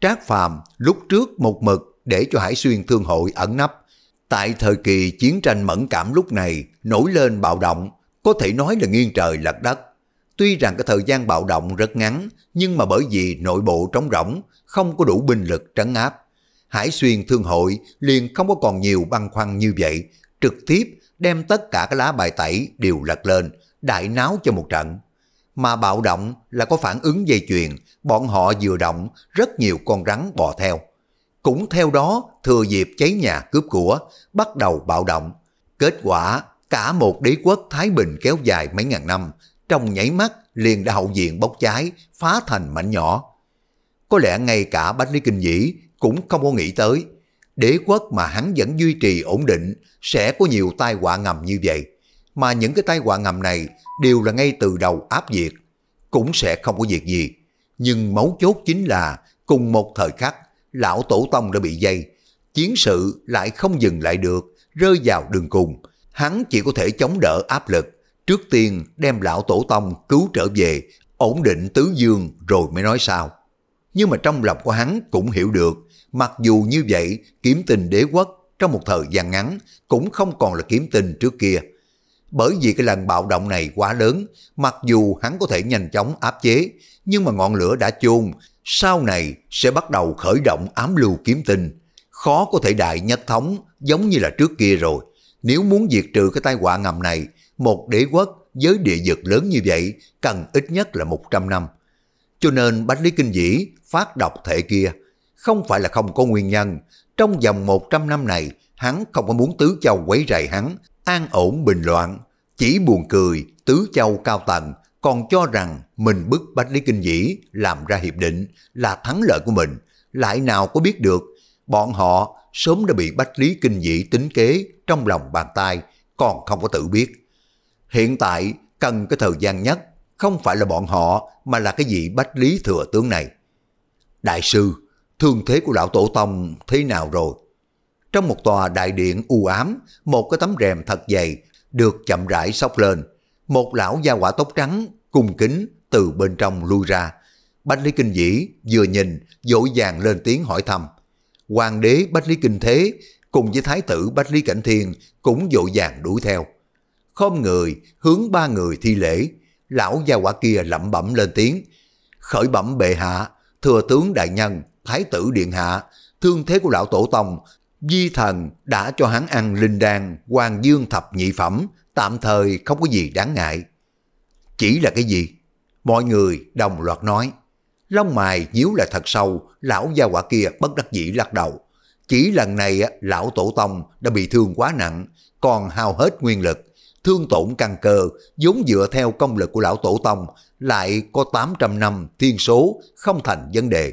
Trác Phàm lúc trước một mực để cho Hải Xuyên Thương hội ẩn nấp. Tại thời kỳ chiến tranh mẫn cảm lúc này nổi lên bạo động, có thể nói là nghiêng trời lật đất. Tuy rằng cái thời gian bạo động rất ngắn, nhưng mà bởi vì nội bộ trống rỗng, không có đủ binh lực trấn áp, Hải Xuyên Thương hội liền không có còn nhiều băn khoăn như vậy, trực tiếp đem tất cả các lá bài tẩy đều lật lên, đại náo cho một trận. Mà bạo động là có phản ứng dây chuyền, bọn họ vừa động, rất nhiều con rắn bò theo. Cũng theo đó, thừa dịp cháy nhà cướp của, bắt đầu bạo động. Kết quả, cả một đế quốc Thái Bình kéo dài mấy ngàn năm, trong nhảy mắt liền đã hậu diện bốc cháy, phá thành mảnh nhỏ. Có lẽ ngay cả Bách Lý Kinh Dĩ cũng không có nghĩ tới đế quốc mà hắn vẫn duy trì ổn định sẽ có nhiều tai họa ngầm như vậy. Mà những cái tai họa ngầm này đều là ngay từ đầu áp diệt, cũng sẽ không có việc gì. Nhưng mấu chốt chính là cùng một thời khắc, lão tổ tông đã bị dây, chiến sự lại không dừng lại được, rơi vào đường cùng. Hắn chỉ có thể chống đỡ áp lực, trước tiên đem lão tổ tông cứu trở về, ổn định tứ dương rồi mới nói sao. Nhưng mà trong lòng của hắn cũng hiểu được, Mặc dù như vậy, kiếm tình đế quốc trong một thời gian ngắn cũng không còn là kiếm tình trước kia. Bởi vì cái lần bạo động này quá lớn, mặc dù hắn có thể nhanh chóng áp chế, nhưng mà ngọn lửa đã chôn, sau này sẽ bắt đầu khởi động ám lưu kiếm tình. Khó có thể đại nhất thống giống như là trước kia rồi. Nếu muốn diệt trừ cái tai họa ngầm này, một đế quốc với địa vực lớn như vậy cần ít nhất là 100 năm. Cho nên Bách Lý Kinh Dĩ phát độc thể kia, không phải là không có nguyên nhân. Trong vòng 100 năm này, hắn không có muốn Tứ Châu quấy rầy hắn, an ổn bình loạn. Chỉ buồn cười, Tứ Châu cao tầng còn cho rằng mình bức Bách Lý Kinh Dĩ làm ra hiệp định là thắng lợi của mình. Lại nào có biết được, bọn họ sớm đã bị Bách Lý Kinh Dĩ tính kế trong lòng bàn tay, còn không có tự biết. Hiện tại, cần cái thời gian nhất, không phải là bọn họ mà là cái vị Bách Lý Thừa Tướng này. Đại sư, thương thế của lão tổ tông thế nào rồi? Trong một tòa đại điện u ám, một cái tấm rèm thật dày được chậm rãi sóc lên. Một lão da quả tóc trắng, cung kính, từ bên trong lui ra. Bách Lý Kinh Dĩ vừa nhìn, dội vàng lên tiếng hỏi thăm. Hoàng đế Bách Lý Kinh Thế cùng với thái tử Bách Lý Cảnh Thiên cũng dội vàng đuổi theo. Không người, hướng ba người thi lễ. Lão gia quả kia lẩm bẩm lên tiếng. Khởi bẩm bệ hạ, thừa tướng đại nhân, Thái tử Điện Hạ, thương thế của lão tổ tông, di thần đã cho hắn ăn linh đan hoàng dương thập nhị phẩm, tạm thời không có gì đáng ngại. Chỉ là cái gì? Mọi người đồng loạt nói. Lông mài nhíu lại thật sâu, lão gia quả kia bất đắc dĩ lắc đầu. Chỉ lần này lão tổ tông đã bị thương quá nặng, còn hao hết nguyên lực. Thương tổn căn cơ, vốn dựa theo công lực của lão tổ tông, lại có 800 năm thiên số, không thành vấn đề,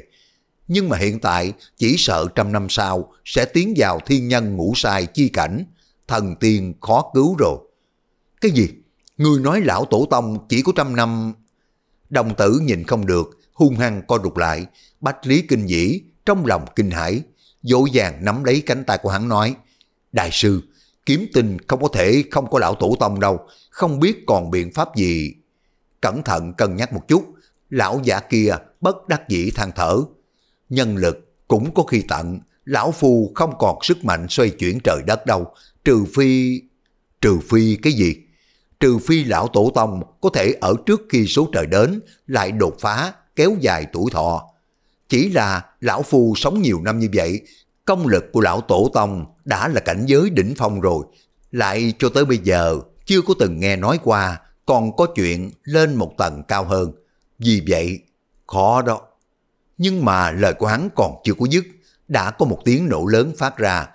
nhưng mà hiện tại chỉ sợ trăm năm sau sẽ tiến vào thiên nhân ngũ sai chi cảnh, thần tiên khó cứu rồi. Cái gì? người nói lão tổ tông chỉ có trăm năm... Đồng tử nhìn không được, hung hăng co rụt lại, bách lý kinh dĩ, trong lòng kinh hãi, dỗ dàng nắm lấy cánh tay của hắn nói, Đại sư, kiếm tinh không có thể không có lão tổ tông đâu, không biết còn biện pháp gì. Cẩn thận cân nhắc một chút, lão giả kia bất đắc dĩ than thở, nhân lực cũng có khi tận, lão phu không còn sức mạnh xoay chuyển trời đất đâu, trừ phi... Trừ phi cái gì? Trừ phi lão tổ tông có thể ở trước khi số trời đến lại đột phá, kéo dài tuổi thọ. Chỉ là lão phu sống nhiều năm như vậy, công lực của lão tổ tông đã là cảnh giới đỉnh phong rồi, lại cho tới bây giờ chưa có từng nghe nói qua còn có chuyện lên một tầng cao hơn. Vì vậy, khó đó. Nhưng mà lời của hắn còn chưa có dứt, đã có một tiếng nổ lớn phát ra.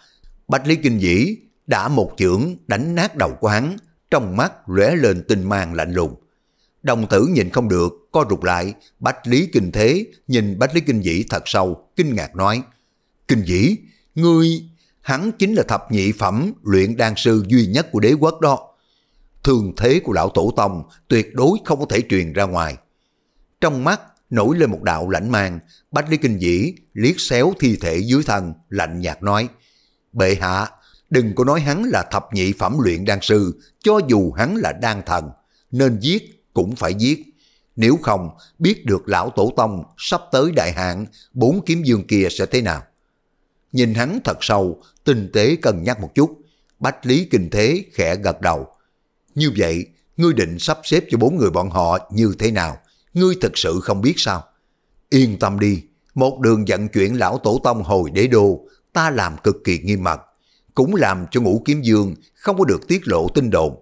Bạch Lý Kinh Dĩ đã một chưởng đánh nát đầu của hắn, trong mắt lóe lên tinh mang lạnh lùng. Đồng tử nhìn không được, co rụt lại, Bạch Lý Kinh Thế nhìn Bạch Lý Kinh Dĩ thật sâu, kinh ngạc nói. Kinh Dĩ, ngươi, hắn chính là thập nhị phẩm luyện đan sư duy nhất của đế quốc đó. Thường thế của lão tổ tông tuyệt đối không có thể truyền ra ngoài. Trong mắt nổi lên một đạo lãnh mang, Bách Lý Kinh Dĩ liếc xéo thi thể dưới thân, lạnh nhạt nói, Bệ hạ, đừng có nói hắn là thập nhị phẩm luyện đan sư, cho dù hắn là đan thần, nên giết cũng phải giết. Nếu không, biết được lão tổ tông sắp tới đại hạn, bốn kiếm dương kia sẽ thế nào? Nhìn hắn thật sâu, tinh tế cân nhắc một chút, Bách Lý Kinh Thế khẽ gật đầu. Như vậy, ngươi định sắp xếp cho bốn người bọn họ như thế nào? ngươi thật sự không biết sao? Yên tâm đi, một đường vận chuyển lão tổ tông hồi đế đô, ta làm cực kỳ nghiêm mật, cũng làm cho ngũ kiếm dương không có được tiết lộ tin đồn.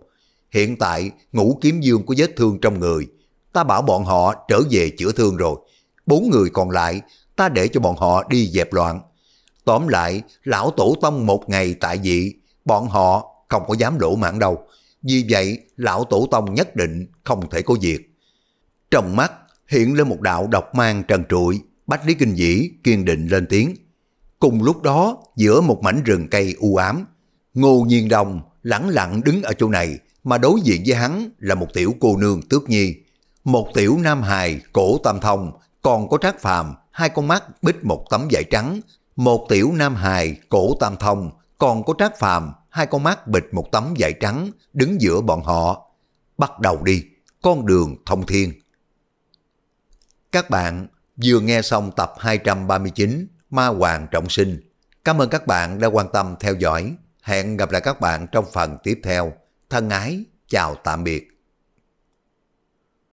Hiện tại, ngũ kiếm dương có vết thương trong người, ta bảo bọn họ trở về chữa thương rồi. Bốn người còn lại, ta để cho bọn họ đi dẹp loạn. Tóm lại, lão tổ tông một ngày tại vị, bọn họ không có dám lỗ mãn đâu. Vì vậy, lão tổ tông nhất định không thể có việc. Trong mắt hiện lên một đạo độc mang trần trụi, Bách Lý Kinh Dĩ kiên định lên tiếng. Cùng lúc đó, giữa một mảnh rừng cây u ám, Ngô Nhiên Đồng lẳng lặng đứng ở chỗ này mà đối diện với hắn là một tiểu cô nương tước nhi. Một tiểu nam hài, cổ tam thông, còn có trác phàm, hai con mắt bích một tấm vải trắng. Một tiểu nam hài, cổ tam thông, còn có trác phàm, hai con mắt bịch một tấm vải trắng, đứng giữa bọn họ. Bắt đầu đi, con đường thông thiên. Các bạn vừa nghe xong tập 239 Ma Hoàng Trọng Sinh. Cảm ơn các bạn đã quan tâm theo dõi. Hẹn gặp lại các bạn trong phần tiếp theo. Thân ái, chào tạm biệt.